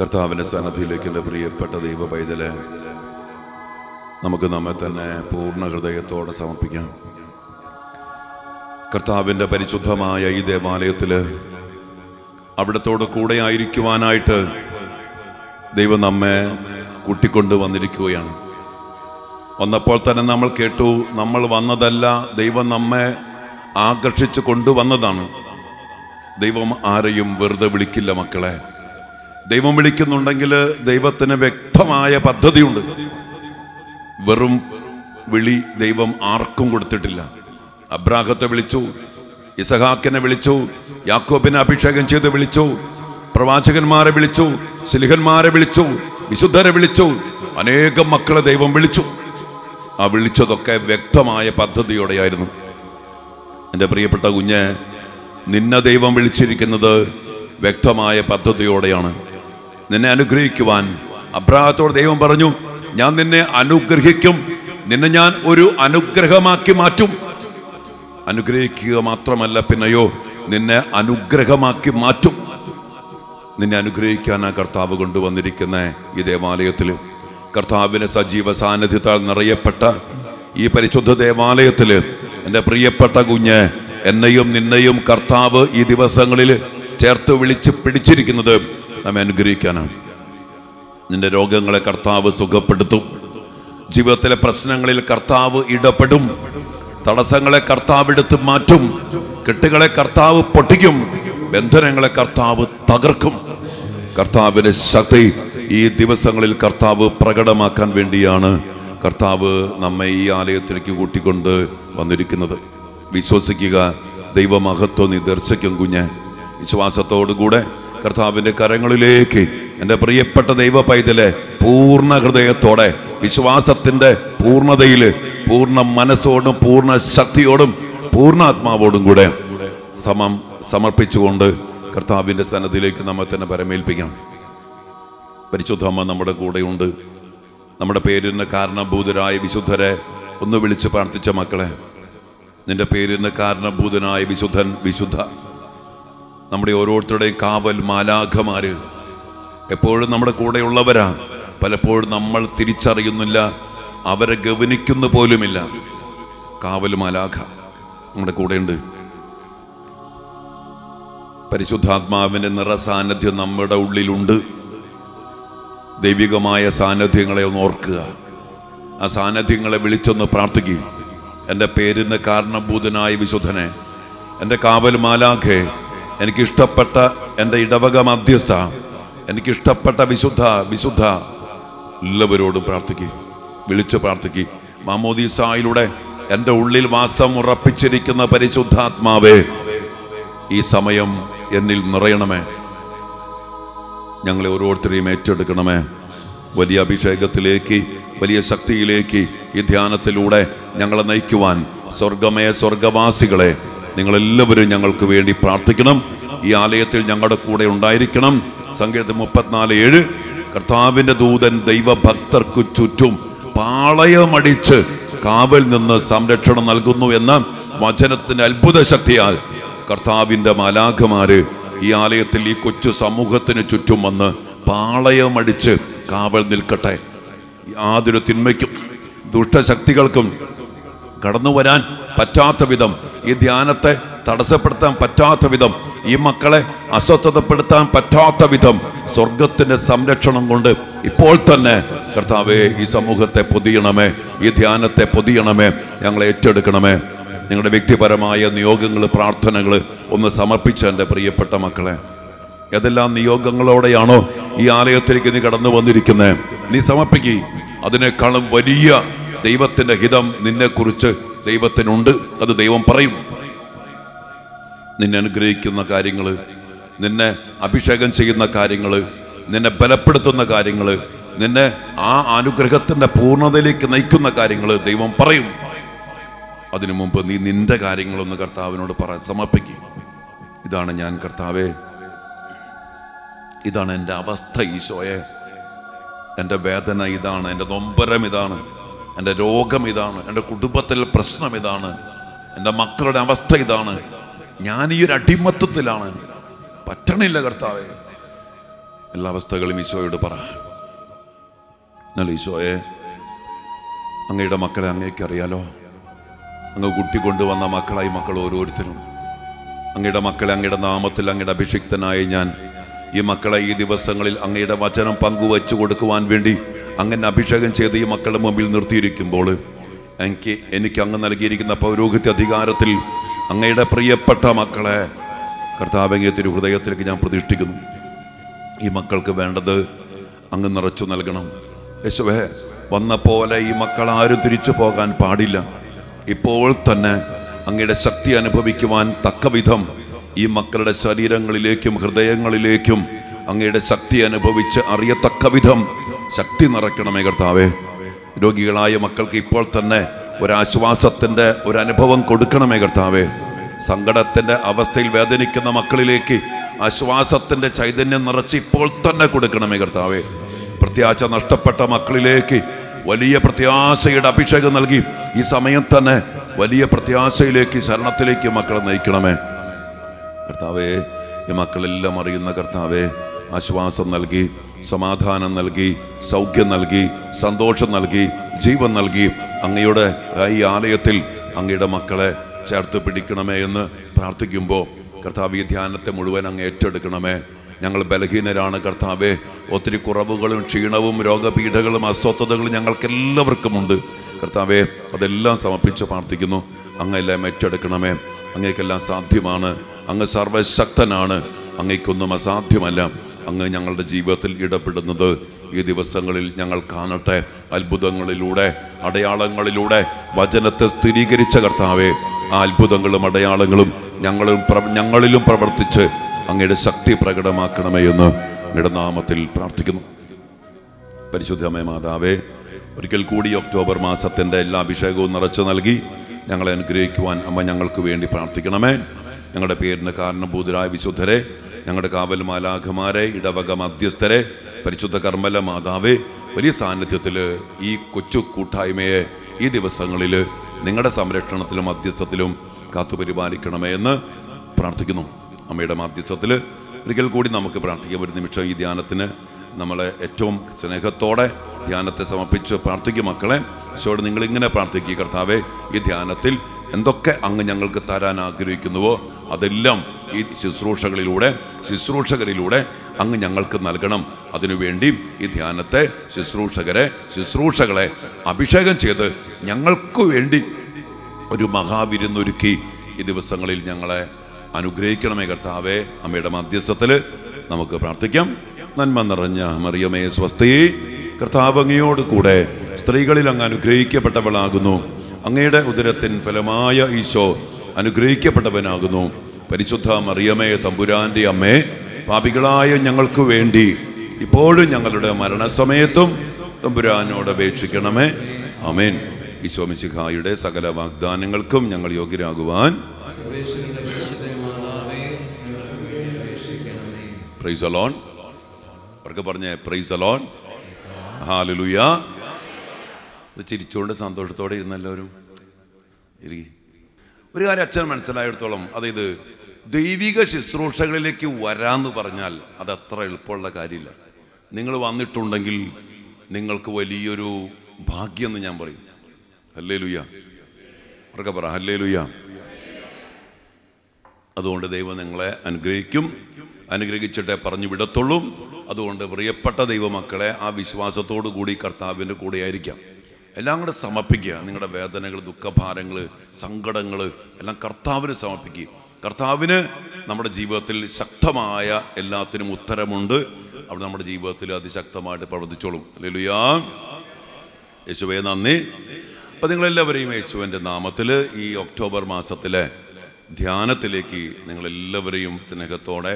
കർത്താവിൻ്റെ സന്നദ്ധിയിലേക്ക് എൻ്റെ പ്രിയപ്പെട്ട ദൈവ പൈതല് നമുക്ക് നമ്മെ തന്നെ പൂർണ്ണ ഹൃദയത്തോടെ സമർപ്പിക്കാം കർത്താവിൻ്റെ പരിശുദ്ധമായ ഈ ദേവാലയത്തിൽ അവിടത്തോട് കൂടെ ആയിരിക്കുവാനായിട്ട് ദൈവം നമ്മെ കൂട്ടിക്കൊണ്ട് വന്നിരിക്കുകയാണ് വന്നപ്പോൾ തന്നെ നമ്മൾ കേട്ടു നമ്മൾ വന്നതല്ല ദൈവം നമ്മെ ആകർഷിച്ചു കൊണ്ടുവന്നതാണ് ദൈവം ആരെയും വെറുതെ വിളിക്കില്ല മക്കളെ ദൈവം വിളിക്കുന്നുണ്ടെങ്കിൽ ദൈവത്തിന് വ്യക്തമായ പദ്ധതിയുണ്ട് വെറും വിളി ദൈവം ആർക്കും കൊടുത്തിട്ടില്ല അബ്രാഹത്തെ വിളിച്ചു ഇസഹാക്കിനെ വിളിച്ചു യാക്കോബിനെ അഭിഷേകം ചെയ്ത് വിളിച്ചു പ്രവാചകന്മാരെ വിളിച്ചു സിലിഹന്മാരെ വിളിച്ചു വിശുദ്ധരെ വിളിച്ചു അനേകം മക്കളെ ദൈവം വിളിച്ചു ആ വിളിച്ചതൊക്കെ വ്യക്തമായ പദ്ധതിയോടെയായിരുന്നു എൻ്റെ പ്രിയപ്പെട്ട കുഞ്ഞ് നിന്നെ ദൈവം വിളിച്ചിരിക്കുന്നത് വ്യക്തമായ പദ്ധതിയോടെയാണ് നിന്നെ അനുഗ്രഹിക്കുവാൻ അബ്രാഹത്തോട് ദൈവം പറഞ്ഞു ഞാൻ നിന്നെ അനുഗ്രഹിക്കും നിന്നെ ഞാൻ ഒരു അനുഗ്രഹമാക്കി മാറ്റും അനുഗ്രഹിക്കുക മാത്രമല്ല പിന്നെയോ നിന്നെ അനുഗ്രഹമാക്കി മാറ്റും നിന്നെ അനുഗ്രഹിക്കാൻ ആ കർത്താവ് കൊണ്ടുവന്നിരിക്കുന്ന ഈ ദേവാലയത്തിൽ കർത്താവിൻ്റെ സജീവ സാന്നിധ്യത്താൽ നിറയപ്പെട്ട ഈ പരിശുദ്ധ ദേവാലയത്തിൽ എൻ്റെ പ്രിയപ്പെട്ട കുഞ്ഞ് എന്നെയും നിന്നെയും കർത്താവ് ഈ ദിവസങ്ങളിൽ ചേർത്ത് വിളിച്ച് പിടിച്ചിരിക്കുന്നത് നമ്മെ അനുഗ്രഹിക്കാനാണ് നിന്റെ രോഗങ്ങളെ കർത്താവ് സുഖപ്പെടുത്തും ജീവിതത്തിലെ പ്രശ്നങ്ങളിൽ കർത്താവ് ഇടപെടും തടസ്സങ്ങളെ കർത്താവ് എടുത്ത് മാറ്റും കെട്ടുകളെ കർത്താവ് പൊട്ടിക്കും ബന്ധനങ്ങളെ കർത്താവ് തകർക്കും കർത്താവിൻ്റെ ശക്തി ഈ ദിവസങ്ങളിൽ കർത്താവ് പ്രകടമാക്കാൻ വേണ്ടിയാണ് കർത്താവ് നമ്മെ ഈ ആലയത്തിലേക്ക് കൂട്ടിക്കൊണ്ട് വന്നിരിക്കുന്നത് വിശ്വസിക്കുക ദൈവമഹത്വം നീ ദർശിക്കും കുഞ്ഞ് വിശ്വാസത്തോടുകൂടെ കർത്താവിൻ്റെ കരങ്ങളിലേക്ക് എൻ്റെ പ്രിയപ്പെട്ട ദൈവ പൈതലെ പൂർണ്ണ ഹൃദയത്തോടെ വിശ്വാസത്തിൻ്റെ പൂർണ്ണതയിൽ പൂർണ്ണ മനസ്സോടും പൂർണ്ണ ശക്തിയോടും പൂർണ്ണാത്മാവോടും കൂടെ സമം സമർപ്പിച്ചുകൊണ്ട് കർത്താവിൻ്റെ സന്നദ്ധിയിലേക്ക് നമ്മെ തന്നെ പരമേൽപ്പിക്കാം പരിശുദ്ധമ്മ നമ്മുടെ കൂടെയുണ്ട് നമ്മുടെ പേരിന് കാരണഭൂതരായ വിശുദ്ധരെ ഒന്ന് വിളിച്ച് പ്രാർത്ഥിച്ച മക്കളെ നിന്റെ പേരിന് കാരണഭൂതനായ വിശുദ്ധൻ വിശുദ്ധ നമ്മുടെ ഓരോരുത്തരുടെയും കാവൽ മാലാഖമാര് എപ്പോഴും നമ്മുടെ കൂടെയുള്ളവരാ പലപ്പോഴും നമ്മൾ തിരിച്ചറിയുന്നില്ല അവരെ ഗവനിക്കുന്നു പോലുമില്ല കാവൽ മാലാഖ നമ്മുടെ കൂടെയുണ്ട് പരിശുദ്ധാത്മാവിൻ്റെ നിറസാന്നിധ്യം നമ്മുടെ ഉള്ളിലുണ്ട് ദൈവികമായ സാന്നിധ്യങ്ങളെ ഒന്ന് ഓർക്കുക ആ സാന്നിധ്യങ്ങളെ വിളിച്ചൊന്ന് പ്രാർത്ഥിക്കുകയും എൻ്റെ പേരിൻ്റെ കാരണഭൂതനായ വിശുദ്ധനെ എൻ്റെ കാവൽ മാലാഖേ എനിക്കിഷ്ടപ്പെട്ട എൻ്റെ ഇടവക മധ്യസ്ഥ എനിക്കിഷ്ടപ്പെട്ട വിശുദ്ധ വിശുദ്ധ എല്ലാവരോടും പ്രാർത്ഥിക്കുക വിളിച്ച് പ്രാർത്ഥിക്കുക മാമോദീസായിലൂടെ എൻ്റെ ഉള്ളിൽ വാസം ഉറപ്പിച്ചിരിക്കുന്ന പരിശുദ്ധാത്മാവേ ഈ സമയം എന്നിൽ നിറയണമേ ഞങ്ങളെ ഓരോരുത്തരെയും ഏറ്റെടുക്കണമേ വലിയ അഭിഷേകത്തിലേക്ക് വലിയ ശക്തിയിലേക്ക് ഈ ധ്യാനത്തിലൂടെ ഞങ്ങളെ നയിക്കുവാൻ സ്വർഗമേ സ്വർഗവാസികളെ നിങ്ങളെല്ലാവരും ഞങ്ങൾക്ക് വേണ്ടി പ്രാർത്ഥിക്കണം ഈ ആലയത്തിൽ ഞങ്ങളുടെ കൂടെ ഉണ്ടായിരിക്കണം സംഗീതം മുപ്പത്തിനാല് ഏഴ് കർത്താവിൻ്റെ ദൂതൻ ദൈവഭക്തർക്കു ചുറ്റും പാളയമടിച്ച് കാവൽ നിന്ന് സംരക്ഷണം നൽകുന്നു എന്ന വചനത്തിൻ്റെ അത്ഭുത ശക്തിയാൽ കർത്താവിൻ്റെ മലാഖമാര് ഈ ആലയത്തിൽ ഈ കൊച്ചു സമൂഹത്തിന് ചുറ്റും വന്ന് പാളയമടിച്ച് കാവൽ നിൽക്കട്ടെ യാതൊരു തിന്മയ്ക്കും ദുഷ്ടശക്തികൾക്കും കടന്നു വരാൻ പറ്റാത്ത വിധം ഈ ധ്യാനത്തെ തടസ്സപ്പെടുത്താൻ പറ്റാത്ത വിധം ഈ മക്കളെ അസ്വസ്ഥതപ്പെടുത്താൻ പറ്റാത്ത വിധം സ്വർഗത്തിന്റെ സംരക്ഷണം കൊണ്ട് ഇപ്പോൾ തന്നെ കർത്താവെ ഈ സമൂഹത്തെ പൊതിയണമേ ഈ ധ്യാനത്തെ പൊതിയണമേ ഞങ്ങളെ ഏറ്റെടുക്കണമേ നിങ്ങളുടെ വ്യക്തിപരമായ നിയോഗങ്ങൾ പ്രാർത്ഥനകൾ ഒന്ന് സമർപ്പിച്ച എൻ്റെ പ്രിയപ്പെട്ട മക്കളെ ഏതെല്ലാം നിയോഗങ്ങളോടെയാണോ ഈ ആലയത്തിലേക്ക് നീ കടന്നു വന്നിരിക്കുന്നത് നീ സമർപ്പിക്കുക അതിനേക്കാളും വലിയ ദൈവത്തിന്റെ ഹിതം നിന്നെക്കുറിച്ച് ദൈവത്തിനുണ്ട് അത് ദൈവം പറയും നിന്നെ അനുഗ്രഹിക്കുന്ന കാര്യങ്ങൾ നിന്നെ അഭിഷേകം ചെയ്യുന്ന കാര്യങ്ങൾ നിന്നെ ബലപ്പെടുത്തുന്ന കാര്യങ്ങൾ നിന്നെ ആ അനുഗ്രഹത്തിൻ്റെ പൂർണ്ണതയിലേക്ക് നയിക്കുന്ന കാര്യങ്ങൾ ദൈവം പറയും അതിനു മുമ്പ് നീ നിന്റെ കാര്യങ്ങളൊന്ന് കർത്താവിനോട് പറ സമർപ്പിക്കും ഇതാണ് ഞാൻ കർത്താവേ ഇതാണ് എൻ്റെ അവസ്ഥ ഈശോയെ എൻ്റെ വേദന ഇതാണ് എൻ്റെ നൊമ്പരം ഇതാണ് എൻ്റെ രോഗം ഇതാണ് എൻ്റെ കുടുംബത്തിൽ പ്രശ്നം ഇതാണ് എൻ്റെ മക്കളുടെ അവസ്ഥ ഇതാണ് ഞാൻ ഈ ഒരു അടിമത്തത്തിലാണ് പറ്റണില്ല കർത്താവെ എല്ലാ അവസ്ഥകളും ഈശോയോട് പറ എന്നാൽ ഈശോയെ അങ്ങയുടെ മക്കളെ അങ്ങേക്ക് അറിയാലോ അങ്ങ് കുട്ടി കൊണ്ടുവന്ന മക്കളായി മക്കൾ ഓരോരുത്തരും അങ്ങയുടെ മക്കളെ അങ്ങയുടെ നാമത്തിൽ അങ്ങയുടെ അഭിഷിക്തനായി ഞാൻ ഈ മക്കളെ ഈ ദിവസങ്ങളിൽ അങ്ങയുടെ വചനം പങ്കുവച്ചു കൊടുക്കുവാൻ വേണ്ടി അങ്ങനെ അഭിഷേകം ചെയ്ത് ഈ മക്കളുടെ മുമ്പിൽ നിർത്തിയിരിക്കുമ്പോൾ എനിക്ക് എനിക്ക് അങ്ങ് നൽകിയിരിക്കുന്ന പൗരോഹിത്യ അധികാരത്തിൽ അങ്ങയുടെ പ്രിയപ്പെട്ട മക്കളെ കർത്താവെങ്കിൽ തിരു ഹൃദയത്തിലേക്ക് ഞാൻ പ്രതിഷ്ഠിക്കുന്നു ഈ മക്കൾക്ക് വേണ്ടത് അങ്ങ് നിറച്ചു നൽകണം യേശുവേ വന്ന പോലെ ഈ മക്കൾ ആരും തിരിച്ചു പോകാൻ പാടില്ല ഇപ്പോൾ തന്നെ അങ്ങയുടെ ശക്തി അനുഭവിക്കുവാൻ വിധം ഈ മക്കളുടെ ശരീരങ്ങളിലേക്കും ഹൃദയങ്ങളിലേക്കും അങ്ങയുടെ ശക്തി അനുഭവിച്ച് അറിയത്തക്ക വിധം ശക്തി നിറയ്ക്കണമേ കർത്താവേ രോഗികളായ മക്കൾക്ക് ഇപ്പോൾ തന്നെ ഒരാശ്വാസത്തിൻ്റെ ഒരനുഭവം കൊടുക്കണമേ കർത്താവേ സങ്കടത്തിൻ്റെ അവസ്ഥയിൽ വേദനിക്കുന്ന മക്കളിലേക്ക് ആശ്വാസത്തിൻ്റെ ചൈതന്യം നിറച്ച് ഇപ്പോൾ തന്നെ കൊടുക്കണമേ കർത്താവേ പ്രത്യാശ നഷ്ടപ്പെട്ട മക്കളിലേക്ക് വലിയ പ്രത്യാശയുടെ അഭിഷേകം നൽകി ഈ സമയം തന്നെ വലിയ പ്രത്യാശയിലേക്ക് ശരണത്തിലേക്ക് മക്കളെ നയിക്കണമേ കർത്താവേ ഈ മക്കളെല്ലാം അറിയുന്ന കർത്താവേ ആശ്വാസം നൽകി സമാധാനം നൽകി സൗഖ്യം നൽകി സന്തോഷം നൽകി ജീവൻ നൽകി അങ്ങയുടെ ഈ ആലയത്തിൽ അങ്ങയുടെ മക്കളെ ചേർത്ത് പിടിക്കണമേ എന്ന് പ്രാർത്ഥിക്കുമ്പോൾ കർത്താവ് ഈ ധ്യാനത്തെ മുഴുവൻ അങ്ങ് ഏറ്റെടുക്കണമേ ഞങ്ങൾ ബലഹീനരാണ് കർത്താവെ ഒത്തിരി കുറവുകളും ക്ഷീണവും രോഗപീഠകളും അസ്വസ്ഥതകളും ഞങ്ങൾക്കെല്ലാവർക്കുമുണ്ട് കർത്താവെ അതെല്ലാം സമർപ്പിച്ച് പ്രാർത്ഥിക്കുന്നു അങ്ങെല്ലാം ഏറ്റെടുക്കണമേ അങ്ങേക്കെല്ലാം സാധ്യമാണ് അങ്ങ് സർവശക്തനാണ് അങ്ങേക്കൊന്നും അസാധ്യമല്ല അങ്ങ് ഞങ്ങളുടെ ജീവിതത്തിൽ ഇടപെടുന്നത് ഈ ദിവസങ്ങളിൽ ഞങ്ങൾ കാണട്ടെ അത്ഭുതങ്ങളിലൂടെ അടയാളങ്ങളിലൂടെ വചനത്തെ സ്ഥിരീകരിച്ച കർത്താവെ ആ അത്ഭുതങ്ങളും അടയാളങ്ങളും ഞങ്ങളും ഞങ്ങളിലും പ്രവർത്തിച്ച് അങ്ങയുടെ ശക്തി പ്രകടമാക്കണമേ എന്ന് അങ്ങയുടെ നാമത്തിൽ പ്രാർത്ഥിക്കുന്നു പരിശുദ്ധമേ മാതാവേ ഒരിക്കൽ കൂടി ഒക്ടോബർ മാസത്തിൻ്റെ എല്ലാ അഭിഷേകവും നിറച്ചു നൽകി ഞങ്ങളെ അനുഗ്രഹിക്കുവാൻ അമ്മ ഞങ്ങൾക്ക് വേണ്ടി പ്രാർത്ഥിക്കണമേ ഞങ്ങളുടെ പേരിന് കാരണഭൂതരായ വിശുദ്ധരെ ഞങ്ങളുടെ കാവൽ മാലാഖമാരെ ഇടവക മധ്യസ്ഥരെ പരിശുദ്ധ കർമ്മല മാതാവേ വലിയ സാന്നിധ്യത്തിൽ ഈ കൊച്ചു കൂട്ടായ്മയെ ഈ ദിവസങ്ങളിൽ നിങ്ങളുടെ സംരക്ഷണത്തിലും മധ്യസ്ഥത്തിലും കാത്തുപരിപാലിക്കണമേ എന്ന് പ്രാർത്ഥിക്കുന്നു അമ്മയുടെ മാധ്യസ്ഥത്തിൽ ഒരിക്കൽ കൂടി നമുക്ക് പ്രാർത്ഥിക്കാം ഒരു നിമിഷം ഈ ധ്യാനത്തിന് നമ്മളെ ഏറ്റവും സ്നേഹത്തോടെ ധ്യാനത്തെ സമർപ്പിച്ച് പ്രാർത്ഥിക്കും മക്കളെ ഈശോട് നിങ്ങളിങ്ങനെ പ്രാർത്ഥിക്കുക കർത്താവേ ഈ ധ്യാനത്തിൽ എന്തൊക്കെ അങ്ങ് ഞങ്ങൾക്ക് തരാൻ ആഗ്രഹിക്കുന്നുവോ അതെല്ലാം ഈ ശുശ്രൂഷകളിലൂടെ ശുശ്രൂഷകരിലൂടെ അങ്ങ് ഞങ്ങൾക്ക് നൽകണം അതിനുവേണ്ടി ഈ ധ്യാനത്തെ ശുശ്രൂഷകരെ ശുശ്രൂഷകളെ അഭിഷേകം ചെയ്ത് ഞങ്ങൾക്ക് വേണ്ടി ഒരു മഹാവിരുന്നൊരുക്കി ഈ ദിവസങ്ങളിൽ ഞങ്ങളെ അനുഗ്രഹിക്കണമേ കർത്താവേ അമ്മയുടെ മധ്യസ്ഥത്തിൽ നമുക്ക് പ്രാർത്ഥിക്കാം നന്മ നിറഞ്ഞ മറിയമേ സ്വസ്തി കർത്താവ് കൂടെ സ്ത്രീകളിൽ അങ്ങ് അനുഗ്രഹിക്കപ്പെട്ടവളാകുന്നു അങ്ങയുടെ ഉദരത്തിൻ ഫലമായ ഈശോ അനുഗ്രഹിക്കപ്പെട്ടവനാകുന്നു പരിശുദ്ധ മറിയമേ തമ്പുരാന്റെ അമ്മേ പാപികളായ ഞങ്ങൾക്ക് വേണ്ടി ഇപ്പോഴും ഞങ്ങളുടെ മരണസമയത്തും തമ്പുരാനോട് അപേക്ഷിക്കണമേ അമേൻ ഈശോമിശിഖായുടെ സകല വാഗ്ദാനങ്ങൾക്കും ഞങ്ങൾ യോഗ്യരാകുവാൻ പ്രൈസ് അലോൺ അവർക്ക് പറഞ്ഞേ പ്രൈസ് അലോൺ ഹാലുയാ ചിരിച്ചുകൊണ്ട് സന്തോഷത്തോടെ ഇരുന്നെല്ലാവരും ഇരിക്കും ഒരു കാര്യം അച്ഛൻ മനസ്സിലായിടത്തോളം അതായത് ദൈവിക ശുശ്രൂഷകളിലേക്ക് വരാമെന്ന് പറഞ്ഞാൽ അത് അത്ര എളുപ്പമുള്ള കാര്യമില്ല നിങ്ങൾ വന്നിട്ടുണ്ടെങ്കിൽ നിങ്ങൾക്ക് വലിയൊരു ഭാഗ്യം എന്ന് ഞാൻ പറയും ഹല്ലേ ലുയ്യ അവർക്ക് പറ ഹല്ലേ ലുയ്യ അതുകൊണ്ട് ദൈവം നിങ്ങളെ അനുഗ്രഹിക്കും അനുഗ്രഹിച്ചിട്ടേ പറഞ്ഞു വിടത്തുള്ളൂ അതുകൊണ്ട് പ്രിയപ്പെട്ട ദൈവമക്കളെ ആ വിശ്വാസത്തോടു കൂടി കർത്താവിൻ്റെ കൂടെയായിരിക്കാം എല്ലാം കൂടെ സമർപ്പിക്കുക നിങ്ങളുടെ വേദനകൾ ദുഃഖഭാരങ്ങൾ സങ്കടങ്ങൾ എല്ലാം കർത്താവിന് സമർപ്പിക്കുക കർത്താവിന് നമ്മുടെ ജീവിതത്തിൽ ശക്തമായ എല്ലാത്തിനും ഉത്തരമുണ്ട് അവിടെ നമ്മുടെ ജീവിതത്തിൽ അതിശക്തമായിട്ട് പ്രവർത്തിച്ചോളും അല്ലേ ലുയാ യേശുവേ നന്ദി അപ്പം നിങ്ങളെല്ലാവരെയും യേശുവിൻ്റെ നാമത്തിൽ ഈ ഒക്ടോബർ മാസത്തിലെ ധ്യാനത്തിലേക്ക് നിങ്ങളെല്ലാവരെയും സ്നേഹത്തോടെ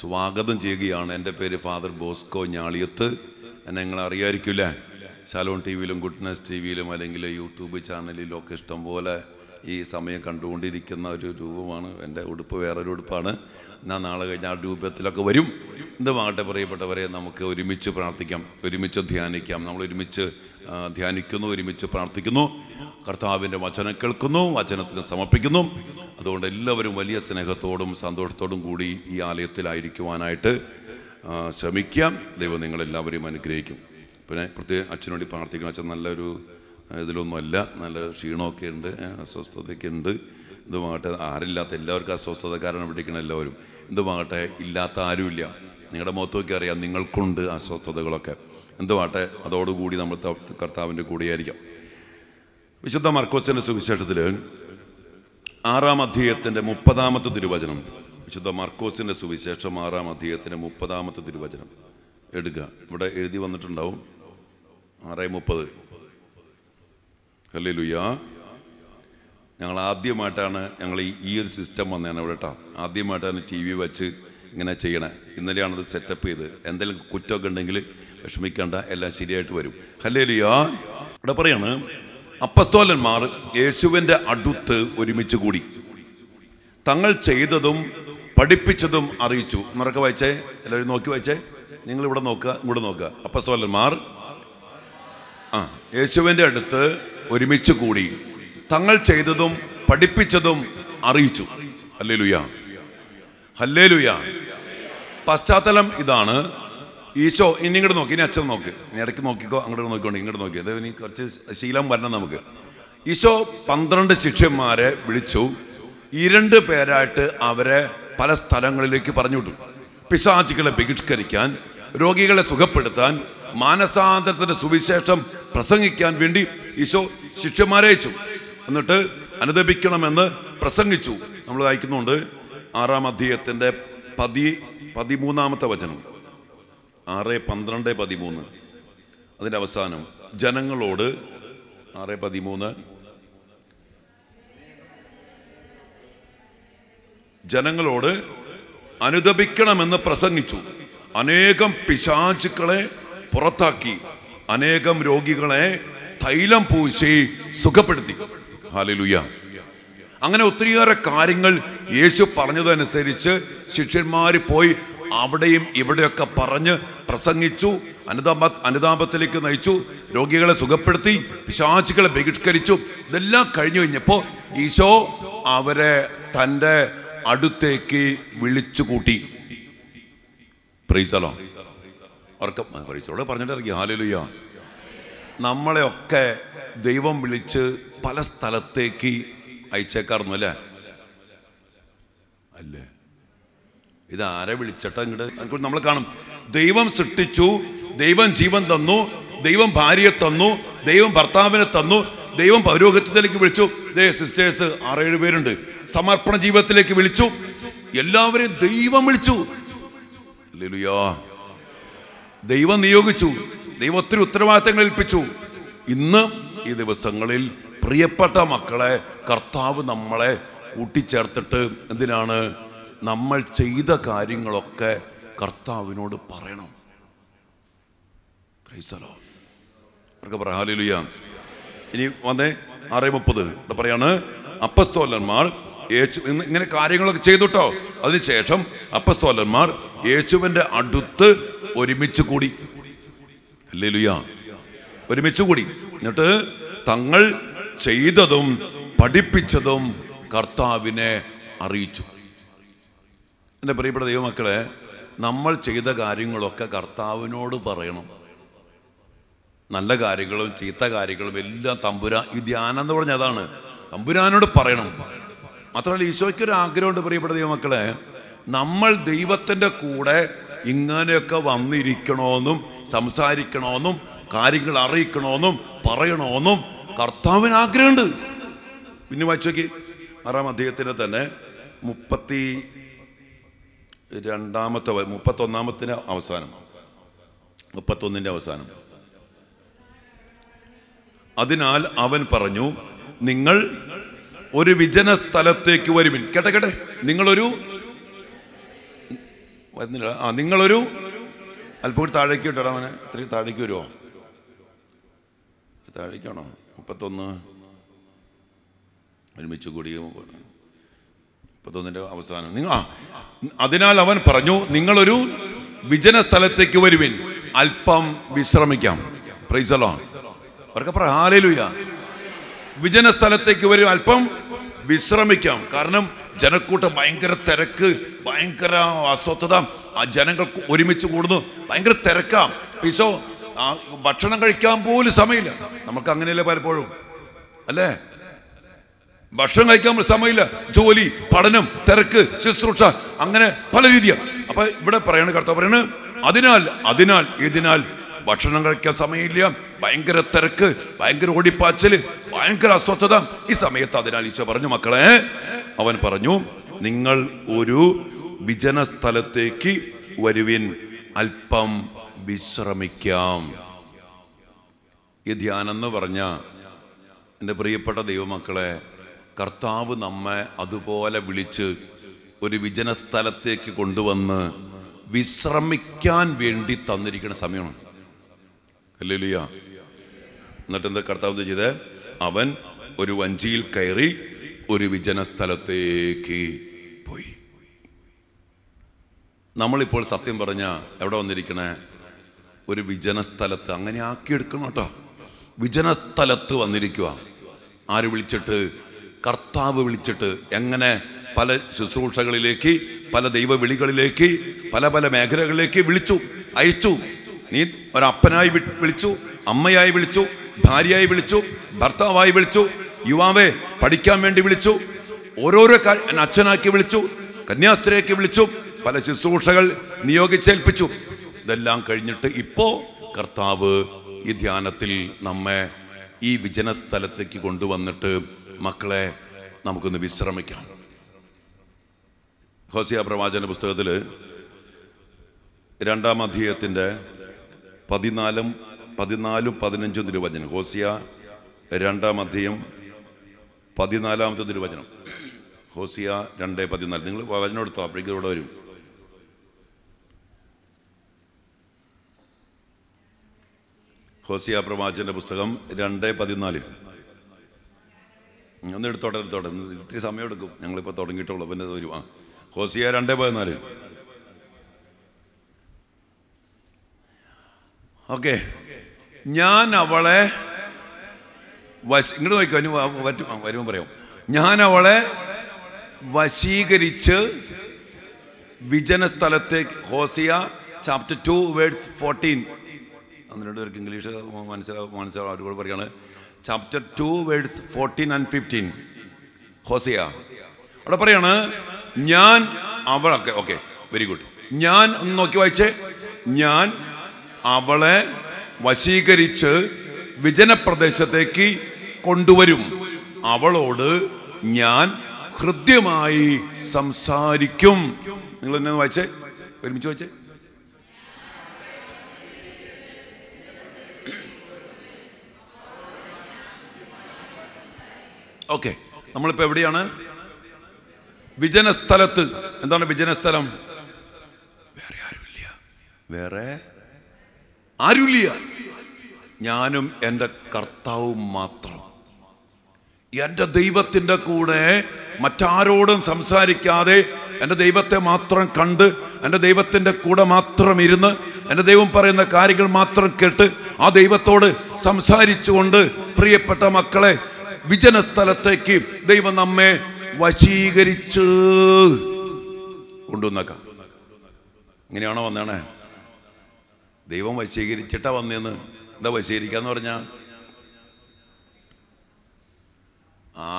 സ്വാഗതം ചെയ്യുകയാണ് എൻ്റെ പേര് ഫാദർ ബോസ്കോ ഞാളിയത്ത് എന്നെ നിങ്ങൾ അറിയായിരിക്കില്ലേ ശാലോൺ ടി വിയിലും ഗുഡ്നസ് ടി വിയിലും അല്ലെങ്കിൽ യൂട്യൂബ് ചാനലിലും ഒക്കെ ഇഷ്ടംപോലെ ഈ സമയം കണ്ടുകൊണ്ടിരിക്കുന്ന ഒരു രൂപമാണ് എൻ്റെ ഉടുപ്പ് വേറൊരു ഉടുപ്പാണ് എന്നാൽ നാളെ കഴിഞ്ഞ ആ രൂപത്തിലൊക്കെ വരും എന്തുമാകട്ടെ പ്രിയപ്പെട്ടവരെ നമുക്ക് ഒരുമിച്ച് പ്രാർത്ഥിക്കാം ഒരുമിച്ച് ധ്യാനിക്കാം നമ്മൾ ഒരുമിച്ച് ധ്യാനിക്കുന്നു ഒരുമിച്ച് പ്രാർത്ഥിക്കുന്നു കർത്താവിൻ്റെ വചനം കേൾക്കുന്നു വചനത്തിന് സമർപ്പിക്കുന്നു അതുകൊണ്ട് എല്ലാവരും വലിയ സ്നേഹത്തോടും സന്തോഷത്തോടും കൂടി ഈ ആലയത്തിലായിരിക്കുവാനായിട്ട് ശ്രമിക്കാം ദൈവം നിങ്ങളെല്ലാവരെയും അനുഗ്രഹിക്കും പിന്നെ പ്രത്യേക അച്ഛനു വേണ്ടി പ്രാർത്ഥിക്കണം അച്ഛൻ നല്ലൊരു ഇതിലൊന്നുമല്ല നല്ല ക്ഷീണമൊക്കെ ഉണ്ട് അസ്വസ്ഥതയൊക്കെ ഉണ്ട് ഇതുമാകട്ടെ ആരില്ലാത്ത എല്ലാവർക്കും കാരണം പിടിക്കണം എല്ലാവരും എന്തുമാകട്ടെ ഇല്ലാത്ത ആരുമില്ല നിങ്ങളുടെ മുഖത്തൊക്കെ അറിയാം നിങ്ങൾക്കുണ്ട് അസ്വസ്ഥതകളൊക്കെ എന്തുമാകട്ടെ അതോടുകൂടി നമ്മൾ കർത്താവിൻ്റെ കൂടെയായിരിക്കാം വിശുദ്ധ മർക്കോസിൻ്റെ സുവിശേഷത്തിൽ ആറാം അധ്യായത്തിൻ്റെ മുപ്പതാമത്തെ തിരുവചനം വിശുദ്ധ മർക്കോസിൻ്റെ സുവിശേഷം ആറാം അധ്യായത്തിൻ്റെ മുപ്പതാമത്തെ തിരുവചനം എടുക്കുക ഇവിടെ എഴുതി വന്നിട്ടുണ്ടാവും ആറ് മുപ്പത് ഹലേ ലുയ്യ ഞങ്ങൾ ആദ്യമായിട്ടാണ് ഞങ്ങൾ ഈ ഒരു സിസ്റ്റം വന്നതാണ് ഇവിടെ കേട്ടോ ആദ്യമായിട്ടാണ് ടി വി വെച്ച് ഇങ്ങനെ ചെയ്യണേ ഇന്നലെയാണ് ഇത് സെറ്റപ്പ് ചെയ്ത് എന്തെങ്കിലും കുറ്റമൊക്കെ ഉണ്ടെങ്കിൽ വിഷമിക്കേണ്ട എല്ലാം ശരിയായിട്ട് വരും ഹലേ ലുയ്യ ഇവിടെ പറയാണ് അപ്പസ്തോലന്മാർ യേശുവിൻ്റെ അടുത്ത് ഒരുമിച്ച് കൂടി തങ്ങൾ ചെയ്തതും പഠിപ്പിച്ചതും അറിയിച്ചു എന്നൊക്കെ വായിച്ചേ എല്ലാവരും നോക്കി വായിച്ചേ നിങ്ങൾ ഇവിടെ നോക്കുക ഇങ്ങോട്ട് നോക്കുക അപ്പസ്തോലന്മാർ ആ യേശുവിൻ്റെ അടുത്ത് ഒരുമിച്ച് കൂടി തങ്ങൾ ചെയ്തതും പഠിപ്പിച്ചതും അറിയിച്ചു അല്ലേ ലുയ പശ്ചാത്തലം ഇതാണ് ഈശോ ഇനി ഇങ്ങോട്ട് നോക്കി ഇനി അച്ഛൻ നോക്ക് ഇനി ഇടയ്ക്ക് നോക്കിക്കോ അങ്ങോട്ട് നോക്കിക്കോണ്ട് ഇങ്ങോട്ട് നോക്കി അതായത് ഇനി കുറച്ച് ശീലം വരണം നമുക്ക് ഈശോ പന്ത്രണ്ട് ശിഷ്യന്മാരെ വിളിച്ചു ഇരണ്ട് പേരായിട്ട് അവരെ പല സ്ഥലങ്ങളിലേക്ക് പറഞ്ഞു വിട്ടു പിശാചികളെ ബഹിഷ്കരിക്കാൻ രോഗികളെ സുഖപ്പെടുത്താൻ മാനസാന്തരത്തിന്റെ സുവിശേഷം പ്രസംഗിക്കാൻ വേണ്ടി ഈശോ ശിഷ്യന്മാരയച്ചു എന്നിട്ട് അനുദപിക്കണമെന്ന് പ്രസംഗിച്ചു നമ്മൾ വായിക്കുന്നുണ്ട് ആറാം അധ്യയത്തിന്റെ പതി പതിമൂന്നാമത്തെ വചനം ആറ് പന്ത്രണ്ട് പതിമൂന്ന് അതിന്റെ അവസാനം ജനങ്ങളോട് ആറ് പതിമൂന്ന് ജനങ്ങളോട് അനുദപിക്കണമെന്ന് പ്രസംഗിച്ചു അനേകം പിശാചുക്കളെ പുറത്താക്കി അനേകം രോഗികളെ തൈലം പൂശി സുഖപ്പെടുത്തി ഹാലലുയ അങ്ങനെ ഒത്തിരിയേറെ കാര്യങ്ങൾ യേശു പറഞ്ഞതനുസരിച്ച് ശിഷ്യന്മാർ പോയി അവിടെയും ഇവിടെയൊക്കെ പറഞ്ഞ് പ്രസംഗിച്ചു അനുതാപ അനുതാപത്തിലേക്ക് നയിച്ചു രോഗികളെ സുഖപ്പെടുത്തി പിശാചികളെ ബഹിഷ്കരിച്ചു ഇതെല്ലാം കഴിഞ്ഞു കഴിഞ്ഞപ്പോൾ ഈശോ അവരെ തൻ്റെ അടുത്തേക്ക് വിളിച്ചു കൂട്ടി പ്രീസലോ ഉറക്കം പരീക്ഷയോട് പറഞ്ഞിട്ട് ഇറങ്ങി ഹാലലുയ നമ്മളെയൊക്കെ ദൈവം വിളിച്ച് പല സ്ഥലത്തേക്ക് അയച്ചേക്കാർന്നു അല്ലേ അല്ലേ ഇത് ആരെ വിളിച്ചിട്ട് ഇങ്ങോട്ട് നമ്മൾ കാണും ദൈവം സൃഷ്ടിച്ചു ദൈവം ജീവൻ തന്നു ദൈവം ഭാര്യയെ തന്നു ദൈവം ഭർത്താവിനെ തന്നു ദൈവം പൗരോഹിത്യത്തിലേക്ക് വിളിച്ചു ദേ സിസ്റ്റേഴ്സ് ആറേഴ് പേരുണ്ട് സമർപ്പണ ജീവിതത്തിലേക്ക് വിളിച്ചു എല്ലാവരെയും ദൈവം വിളിച്ചു ലുയാ ദൈവം നിയോഗിച്ചു ദൈവം ഒത്തിരി ഉത്തരവാദിത്തങ്ങൾ ഏൽപ്പിച്ചു ഇന്ന് ഈ ദിവസങ്ങളിൽ പ്രിയപ്പെട്ട മക്കളെ കർത്താവ് നമ്മളെ കൂട്ടിച്ചേർത്തിട്ട് എന്തിനാണ് നമ്മൾ ചെയ്ത കാര്യങ്ങളൊക്കെ കർത്താവിനോട് പറയണം അവർക്ക് പറയാലിയ ഇനി വന്നേ ആറ് മുപ്പത് ഇവിടെ പറയാണ് അപ്പസ്തോലന്മാർ യേശു ഇങ്ങനെ കാര്യങ്ങളൊക്കെ ചെയ്തുട്ടോ അതിനുശേഷം അപ്പസ്തോലന്മാർ യേശുവിൻ്റെ അടുത്ത് ഒരുമിച്ച് കൂടി അല്ലേ ഒരുമിച്ച് കൂടി എന്നിട്ട് തങ്ങൾ ചെയ്തതും പഠിപ്പിച്ചതും കർത്താവിനെ അറിയിച്ചു എൻ്റെ പ്രിയപ്പെട്ട ദൈവമക്കളെ നമ്മൾ ചെയ്ത കാര്യങ്ങളൊക്കെ കർത്താവിനോട് പറയണം നല്ല കാര്യങ്ങളും ചീത്ത കാര്യങ്ങളും എല്ലാം തമ്പുരാൻ ഈ ധ്യാനം എന്ന് പറഞ്ഞ അതാണ് തമ്പുരാനോട് പറയണം മാത്രമല്ല ഈശോയ്ക്ക് ഒരു ആഗ്രഹമുണ്ട് പ്രിയപ്പെട്ട ദൈവമക്കളെ നമ്മൾ ദൈവത്തിൻ്റെ കൂടെ ഇങ്ങനെയൊക്കെ വന്നിരിക്കണമെന്നും സംസാരിക്കണമെന്നും കാര്യങ്ങൾ അറിയിക്കണമെന്നും പറയണമെന്നും കർത്താവിന് ആഗ്രഹമുണ്ട് പിന്നെ വായിച്ചോക്കി ആറാം അദ്ദേഹത്തിന് തന്നെ മുപ്പത്തി രണ്ടാമത്തെ മുപ്പത്തൊന്നാമത്തിൻ്റെ അവസാനം മുപ്പത്തൊന്നിൻ്റെ അവസാനം അതിനാൽ അവൻ പറഞ്ഞു നിങ്ങൾ ഒരു വിജന സ്ഥലത്തേക്ക് വരുവിൻ കേട്ടെ കേട്ടെ നിങ്ങളൊരു വരുന്നില്ല ആ നിങ്ങളൊരു അല്പം താഴേക്ക് വിട്ടടാ അവനെ ഇത്രയും താഴേക്ക് വരുമോ താഴേക്കാണോ മുപ്പത്തൊന്ന് ഒരുമിച്ച് കൂടി മുപ്പത്തൊന്നിൻ്റെ അവസാനം നിങ്ങൾ അതിനാൽ അവൻ പറഞ്ഞു നിങ്ങളൊരു വിജന സ്ഥലത്തേക്ക് വരുവിൻ അല്പം വിശ്രമിക്കാം പ്രൈസലോ അവർക്ക് പറയാം ആലേലുയ വിജന സ്ഥലത്തേക്ക് വരും അല്പം വിശ്രമിക്കാം കാരണം ജനക്കൂട്ടം ഭയങ്കര തിരക്ക് ഭയങ്കര അസ്വസ്ഥത ആ ജനങ്ങൾ ഒരുമിച്ച് കൂടുന്നു ഭയങ്കര തിരക്കാം പിശോ ഭക്ഷണം കഴിക്കാൻ പോലും സമയമില്ല നമുക്ക് അങ്ങനെയല്ലേ പലപ്പോഴും അല്ലേ ഭക്ഷണം കഴിക്കാൻ സമയമില്ല ജോലി പഠനം തിരക്ക് ശുശ്രൂഷ അങ്ങനെ പല രീതിയാണ് അപ്പൊ ഇവിടെ പറയണ കർത്താവ് പറയണ അതിനാൽ അതിനാൽ ഇതിനാൽ ഭക്ഷണം കഴിക്കാൻ സമയമില്ല ഭയങ്കര തിരക്ക് ഭയങ്കര ഓടിപ്പാച്ചൽ ഭയങ്കര അസ്വസ്ഥത ഈ സമയത്ത് അതിനാൽ ഈശോ പറഞ്ഞു മക്കളെ അവൻ പറഞ്ഞു നിങ്ങൾ ഒരു വിജന സ്ഥലത്തേക്ക് വരുവിൻ അല്പം വിശ്രമിക്കാം ഈ ധ്യാനം എന്ന് പറഞ്ഞ എൻ്റെ പ്രിയപ്പെട്ട ദൈവമക്കളെ കർത്താവ് നമ്മെ അതുപോലെ വിളിച്ച് ഒരു വിജന സ്ഥലത്തേക്ക് കൊണ്ടുവന്ന് വിശ്രമിക്കാൻ വേണ്ടി തന്നിരിക്കുന്ന സമയമാണ് അല്ലല്ലിയ എന്നിട്ട് എന്താ കർത്താവ് ചെയ്ത് അവൻ ഒരു വഞ്ചിയിൽ കയറി ഒരു വിജന സ്ഥലത്തേക്ക് പോയി നമ്മളിപ്പോൾ സത്യം പറഞ്ഞ എവിടെ വന്നിരിക്കണേ ഒരു വിജന സ്ഥലത്ത് അങ്ങനെ ആക്കിയെടുക്കണം കേട്ടോ വിജന സ്ഥലത്ത് വന്നിരിക്കുക ആര് വിളിച്ചിട്ട് കർത്താവ് വിളിച്ചിട്ട് എങ്ങനെ പല ശുശ്രൂഷകളിലേക്ക് പല ദൈവവിളികളിലേക്ക് പല പല മേഖലകളിലേക്ക് വിളിച്ചു അയച്ചു നീ ഒരപ്പനായി വിളിച്ചു അമ്മയായി വിളിച്ചു ഭാര്യയായി വിളിച്ചു ഭർത്താവായി വിളിച്ചു യുവാവെ പഠിക്കാൻ വേണ്ടി വിളിച്ചു ഓരോരോ അച്ഛനാക്കി വിളിച്ചു കന്യാസ്ത്രീയാക്കി വിളിച്ചു പല ശുശ്രൂഷകൾ നിയോഗിച്ചേൽപ്പിച്ചു ഇതെല്ലാം കഴിഞ്ഞിട്ട് ഇപ്പോ കർത്താവ് ഈ ധ്യാനത്തിൽ നമ്മെ ഈ വിജന സ്ഥലത്തേക്ക് കൊണ്ടുവന്നിട്ട് മക്കളെ നമുക്കൊന്ന് വിശ്രമിക്കാം ഹോസിയ പ്രവാചന പുസ്തകത്തിൽ രണ്ടാം അധ്യയത്തിന്റെ പതിനാലും പതിനാലും പതിനഞ്ചും തിരുവചനം ഹോസിയ രണ്ടാം അധ്യയം പതിനാലാമത്തെ തിരുവചനം ഹോസിയ രണ്ടേ പതിനാല് നിങ്ങൾ വചനം എടുത്തോ അപ്പോഴേക്കും ഇവിടെ വരും ഹോസിയ പ്രവാചൻ്റെ പുസ്തകം രണ്ടേ പതിനാല് ഒന്ന് എടുത്തോട്ടെ എടുത്തോട്ടെ ഇത്തിരി സമയം എടുക്കും ഞങ്ങളിപ്പോൾ തുടങ്ങിയിട്ടുള്ളൂ പിന്നെ വരും ആ ഹോസിയ രണ്ടേ പതിനാല് ഓക്കെ ഞാൻ അവളെ വശ ഇങ്ങോട്ട് നോക്കിക്കോ ഇനി പറ്റും വരുമ്പോൾ പറയാം ഞാൻ അവളെ വശീകരിച്ച് വിജന സ്ഥലത്തേക്ക് Hosea chapter two words fourteen അന്നിട്ട് പേർക്ക് ഇംഗ്ലീഷ് മനസ്സിലാവും മനസ്സിലാവും അവരോട് പറയുകയാണ് chapter two words fourteen and fifteen Hosea അവിടെ പറയാണ് ഞാൻ അവളൊക്കെ ഓക്കെ വെരി ഗുഡ് ഞാൻ ഒന്ന് നോക്കി വായിച്ചേ ഞാൻ അവളെ വശീകരിച്ച് വിജനപ്രദേശത്തേക്ക് കൊണ്ടുവരും അവളോട് ഞാൻ ഹൃദ്യമായി സംസാരിക്കും നിങ്ങൾ എന്നെ വായിച്ചേ ഒരുമിച്ച് വായിച്ചേ ഓക്കെ നമ്മളിപ്പോ എവിടെയാണ് വിജനസ്ഥലത്ത് എന്താണ് വിജനസ്ഥലം വേറെ ആരുമില്ല വേറെ ആരുമില്ല ഞാനും എൻ്റെ കർത്താവും മാത്രം എൻ്റെ ദൈവത്തിൻ്റെ കൂടെ മറ്റാരോടും സംസാരിക്കാതെ എൻ്റെ ദൈവത്തെ മാത്രം കണ്ട് എൻ്റെ ദൈവത്തിൻ്റെ കൂടെ മാത്രം ഇരുന്ന് എൻ്റെ ദൈവം പറയുന്ന കാര്യങ്ങൾ മാത്രം കേട്ട് ആ ദൈവത്തോട് സംസാരിച്ചുകൊണ്ട് പ്രിയപ്പെട്ട മക്കളെ വിജന സ്ഥലത്തേക്ക് ദൈവം നമ്മെ വശീകരിച്ച് കൊണ്ടുവന്നേക്കാം ഇങ്ങനെയാണോ വന്നേണേ ദൈവം വശീകരിച്ചിട്ടാ വന്നേന്ന് എന്താ വശീകരിക്കാന്ന് പറഞ്ഞ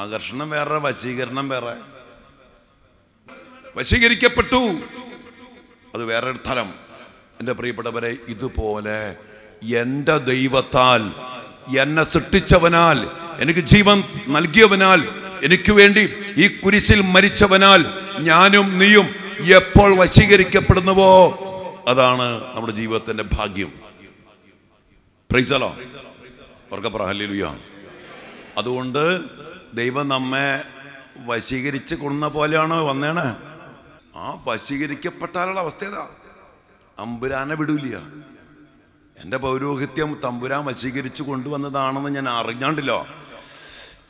ആകർഷണം വേറെ വശീകരണം വേറെ വശീകരിക്കപ്പെട്ടു അത് വേറൊരു സ്ഥലം എൻ്റെ പ്രിയപ്പെട്ടവരെ ഇതുപോലെ എൻ്റെ ദൈവത്താൽ എന്നെ സൃഷ്ടിച്ചവനാൽ എനിക്ക് ജീവൻ നൽകിയവനാൽ എനിക്ക് വേണ്ടി ഈ കുരിശിൽ മരിച്ചവനാൽ ഞാനും നീയും എപ്പോൾ വശീകരിക്കപ്പെടുന്നുവോ അതാണ് നമ്മുടെ ജീവിതത്തിന്റെ ഭാഗ്യം പ്രൈസലോ ഉറക്കപ്പറ ഹല്ലുയ അതുകൊണ്ട് ദൈവം നമ്മെ വശീകരിച്ച് കൊണ്ടുന്ന പോലെയാണ് വന്നേണ ആ വശീകരിക്കപ്പെട്ടാലുള്ള അവസ്ഥ ഏതാ അമ്പുരാനെ വിടൂല എൻ്റെ പൗരോഹിത്യം തമ്പുരാൻ വശീകരിച്ചു കൊണ്ടുവന്നതാണെന്ന് ഞാൻ അറിഞ്ഞാണ്ടില്ലോ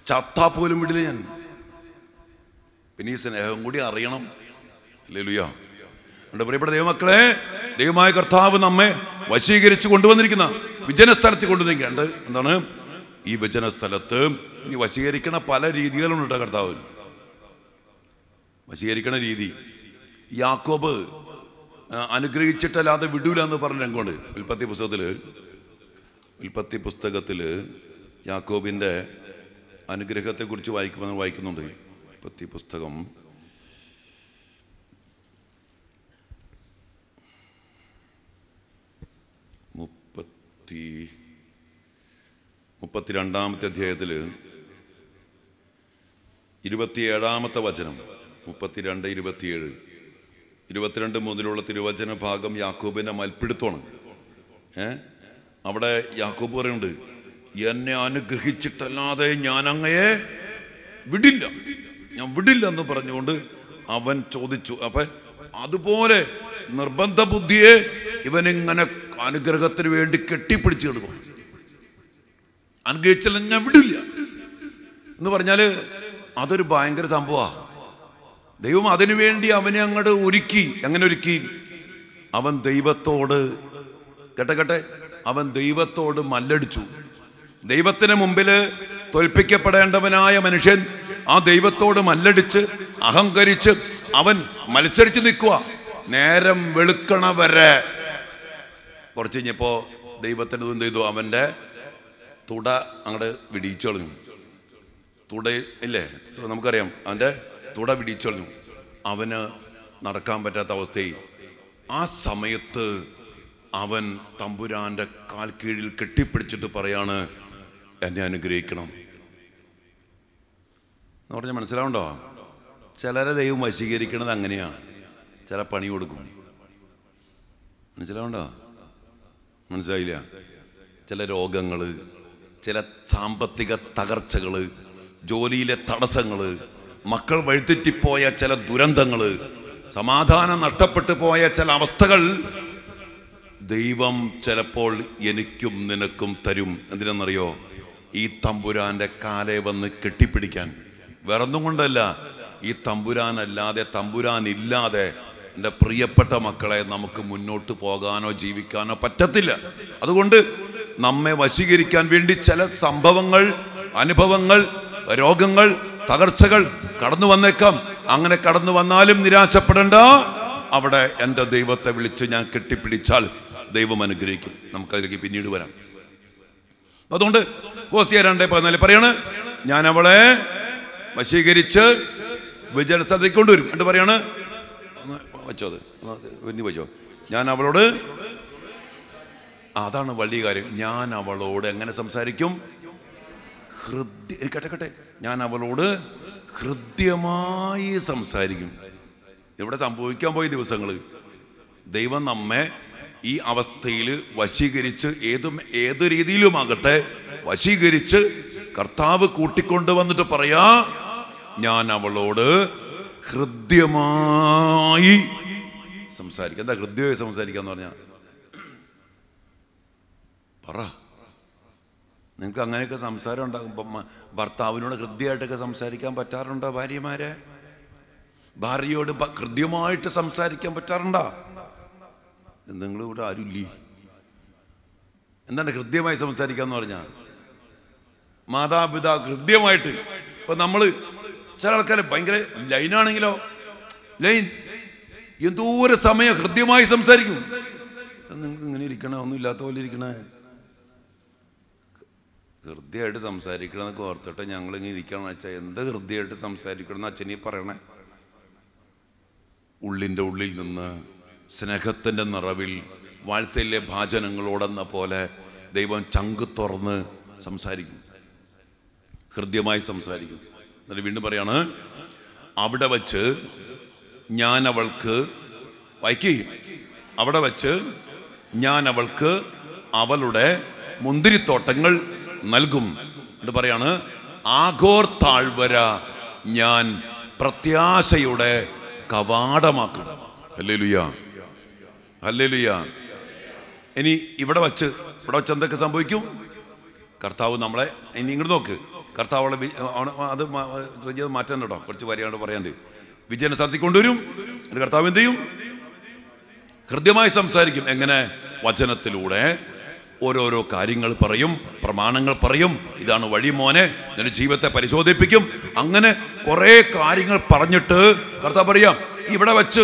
ചത്താ പോലും വിടില്ല ഞാൻ പിന്നെ ഈ സ്നേഹം കൂടി അറിയണം അല്ലേ ലുയാ എൻ്റെ പ്രിയപ്പെട്ട ദൈവമക്കളെ ദൈവമായ കർത്താവ് നമ്മെ വശീകരിച്ച് കൊണ്ടുവന്നിരിക്കുന്ന വിജന സ്ഥലത്ത് കൊണ്ടുവന്നിരിക്കുന്നുണ്ട് എന്താണ് ഈ വിജന സ്ഥലത്ത് ഇനി വശീകരിക്കണ പല രീതികളുണ്ട് കേട്ടോ കർത്താവ് വശീകരിക്കണ രീതി യാക്കോബ് അനുഗ്രഹിച്ചിട്ടല്ലാതെ വിടൂല എന്ന് പറഞ്ഞ രംഗമുണ്ട് ഉൽപ്പത്തി പുസ്തകത്തിൽ ഉൽപ്പത്തി പുസ്തകത്തിൽ യാക്കോബിൻ്റെ അനുഗ്രഹത്തെക്കുറിച്ച് വായിക്കുമെന്ന് വായിക്കുന്നുണ്ട് ഉൽപ്പത്തി പുസ്തകം മുപ്പത്തിരണ്ടാമത്തെ അധ്യായത്തിൽ ഇരുപത്തിയേഴാമത്തെ വചനം മുപ്പത്തിരണ്ട് ഇരുപത്തിയേഴ് ഇരുപത്തിരണ്ട് മുതലുള്ള തിരുവചന ഭാഗം യാക്കൂബിനെ മൽപ്പിടുത്തമാണ് ഏ അവിടെ യാക്കൂബ് പറയുന്നുണ്ട് എന്നെ അനുഗ്രഹിച്ചിട്ടല്ലാതെ ഞാൻ അങ്ങയെ വിടില്ല ഞാൻ വിടില്ല എന്ന് പറഞ്ഞുകൊണ്ട് അവൻ ചോദിച്ചു അപ്പൊ അതുപോലെ നിർബന്ധ ബുദ്ധിയെ ഇവനിങ്ങനെ അനുഗ്രഹത്തിന് വേണ്ടി കെട്ടിപ്പിടിച്ചു കിടക്കും അനുഗ്രഹിച്ചില്ല ഞാൻ വിടില്ല എന്ന് പറഞ്ഞാല് അതൊരു ഭയങ്കര സംഭവമാണ് ദൈവം അതിനുവേണ്ടി അവനെ അങ്ങോട്ട് ഒരുക്കി എങ്ങനെ ഒരുക്കി അവൻ ദൈവത്തോട് കേട്ടെ കേട്ടെ അവൻ ദൈവത്തോട് മല്ലടിച്ചു ദൈവത്തിന് മുമ്പില് തോൽപ്പിക്കപ്പെടേണ്ടവനായ മനുഷ്യൻ ആ ദൈവത്തോട് മല്ലടിച്ച് അഹങ്കരിച്ച് അവൻ മത്സരിച്ച് നിൽക്കുക നേരം വെളുക്കണ വരെ കുറച്ച് കഴിഞ്ഞപ്പോ ദൈവത്തിൻ്റെ എന്ത് ചെയ്തു അവൻ്റെ തുട അങ്ങോട്ട് വിടിയിച്ചു കളഞ്ഞു തുട ഇല്ലേ നമുക്കറിയാം അവൻ്റെ തുട വിടിയിച്ചു കളഞ്ഞു അവന് നടക്കാൻ പറ്റാത്ത അവസ്ഥയിൽ ആ സമയത്ത് അവൻ തമ്പുരാന്റെ കാൽ കീഴിൽ കെട്ടിപ്പിടിച്ചിട്ട് പറയാണ് എന്നെ അനുഗ്രഹിക്കണം എന്ന് പറഞ്ഞാൽ മനസ്സിലാവുണ്ടോ ചിലരെ ദൈവം വശീകരിക്കണത് അങ്ങനെയാണ് ചില പണി കൊടുക്കും മനസ്സിലാവുണ്ടോ മനസ്സിലായില്ല ചില രോഗങ്ങൾ ചില സാമ്പത്തിക തകർച്ചകൾ ജോലിയിലെ തടസ്സങ്ങൾ മക്കൾ വഴുതെറ്റിപ്പോയ ചില ദുരന്തങ്ങൾ സമാധാനം നഷ്ടപ്പെട്ടു പോയ ചില അവസ്ഥകൾ ദൈവം ചിലപ്പോൾ എനിക്കും നിനക്കും തരും എന്തിനെന്നറിയോ ഈ തമ്പുരാന്റെ കാലെ വന്ന് കെട്ടിപ്പിടിക്കാൻ വേറൊന്നും കൊണ്ടല്ല ഈ തമ്പുരാനല്ലാതെ തമ്പുരാനില്ലാതെ എൻ്റെ പ്രിയപ്പെട്ട മക്കളെ നമുക്ക് മുന്നോട്ട് പോകാനോ ജീവിക്കാനോ പറ്റത്തില്ല അതുകൊണ്ട് നമ്മെ വശീകരിക്കാൻ വേണ്ടി ചില സംഭവങ്ങൾ അനുഭവങ്ങൾ രോഗങ്ങൾ തകർച്ചകൾ കടന്നു വന്നേക്കാം അങ്ങനെ കടന്നു വന്നാലും നിരാശപ്പെടേണ്ട അവിടെ എൻ്റെ ദൈവത്തെ വിളിച്ച് ഞാൻ കെട്ടിപ്പിടിച്ചാൽ ദൈവം അനുഗ്രഹിക്കും നമുക്കതിലേക്ക് പിന്നീട് വരാം അതുകൊണ്ട് കോസിയ രണ്ടേ പതിനാല് പറയാണ് ഞാൻ അവളെ വശീകരിച്ച് വിജയത്തിലേക്ക് കൊണ്ടുവരും എന്നിട്ട് പറയാണ് വെച്ചോ അത് വെച്ചോ ഞാൻ അവളോട് അതാണ് വലിയ കാര്യം ഞാൻ അവളോട് എങ്ങനെ സംസാരിക്കും ഹൃദ്യ കേട്ടെ ഞാൻ അവളോട് ഹൃദ്യമായി സംസാരിക്കും ഇവിടെ സംഭവിക്കാൻ പോയ ദിവസങ്ങൾ ദൈവം നമ്മെ ഈ അവസ്ഥയിൽ വശീകരിച്ച് ഏതും ഏത് രീതിയിലുമാകട്ടെ വശീകരിച്ച് കർത്താവ് കൂട്ടിക്കൊണ്ട് വന്നിട്ട് പറയാ ഞാൻ അവളോട് ഹൃദ്യമായി സംസാരിക്കുക എന്താ ഹൃദ്യമായി സംസാരിക്കാന്ന് പറഞ്ഞാൽ പറ നിങ്ങൾക്ക് അങ്ങനെയൊക്കെ സംസാരം ഉണ്ടാകും ഭർത്താവിനോട് ഹൃദ്യമായിട്ടൊക്കെ സംസാരിക്കാൻ പറ്റാറുണ്ടോ ഭാര്യമാരെ ഭാര്യയോട് ഹൃദ്യമായിട്ട് സംസാരിക്കാൻ പറ്റാറുണ്ടോ നിങ്ങൾ ഇവിടെ ആരുല്ലേ എന്താണ് ഹൃദ്യമായി എന്ന് പറഞ്ഞാൽ മാതാപിതാ ഹൃദ്യമായിട്ട് ഇപ്പൊ നമ്മള് ചില ആൾക്കാരെ ഭയങ്കര ലൈനാണെങ്കിലോ ലൈൻ ഒരു സമയം ഹൃദ്യമായി സംസാരിക്കും നിങ്ങൾക്ക് ഇങ്ങനെ ഇരിക്കണേ ഒന്നും ഇല്ലാത്ത പോലെ ഇരിക്കണേ ഹൃദ്യമായിട്ട് സംസാരിക്കണം എന്നൊക്കെ ഓർത്തിട്ട് ഞങ്ങളിങ്ങനെ ഇരിക്കണം അച്ഛാ എന്ത് ഹൃദ്യമായിട്ട് സംസാരിക്കണം എന്ന് അച്ഛനീ പറയണേ ഉള്ളിൻ്റെ ഉള്ളിൽ നിന്ന് സ്നേഹത്തിൻ്റെ നിറവിൽ വാത്സല്യ ഭാചനങ്ങളോടെന്ന പോലെ ദൈവം ചങ്ക് തുറന്ന് സംസാരിക്കും ഹൃദ്യമായി സംസാരിക്കും എന്നിട്ട് വീണ്ടും പറയാണ് അവിടെ വച്ച് ഞാൻ അവൾക്ക് വൈകി അവിടെ വച്ച് ഞാൻ അവൾക്ക് അവളുടെ മുന്തിരിത്തോട്ടങ്ങൾ നൽകും എന്ന് പറയാണ് ആഘോർ താഴ്വര ഞാൻ പ്രത്യാശയുടെ കവാടമാക്കും അല്ലേലുയ അല്ലേലുയ ഇനി ഇവിടെ വച്ച് ഇവിടെ വച്ച് എന്തൊക്കെ സംഭവിക്കും കർത്താവ് നമ്മളെ ഇനി ഇങ്ങോട്ട് നോക്ക് കർത്താവ് അവളെ അത് മാറ്റാൻ കേട്ടോ കുറച്ച് വരികയാണ് പറയാണ്ട് വിജയനെ സ്ഥലത്തേക്ക് കൊണ്ടുവരും കർത്താവ് എന്ത് ചെയ്യും ഹൃദ്യമായി സംസാരിക്കും എങ്ങനെ വചനത്തിലൂടെ ഓരോരോ കാര്യങ്ങൾ പറയും പ്രമാണങ്ങൾ പറയും ഇതാണ് വഴി മോനെ നിന്റെ ജീവിതത്തെ പരിശോധിപ്പിക്കും അങ്ങനെ കുറേ കാര്യങ്ങൾ പറഞ്ഞിട്ട് കർത്താവ് പറയാം ഇവിടെ വെച്ച്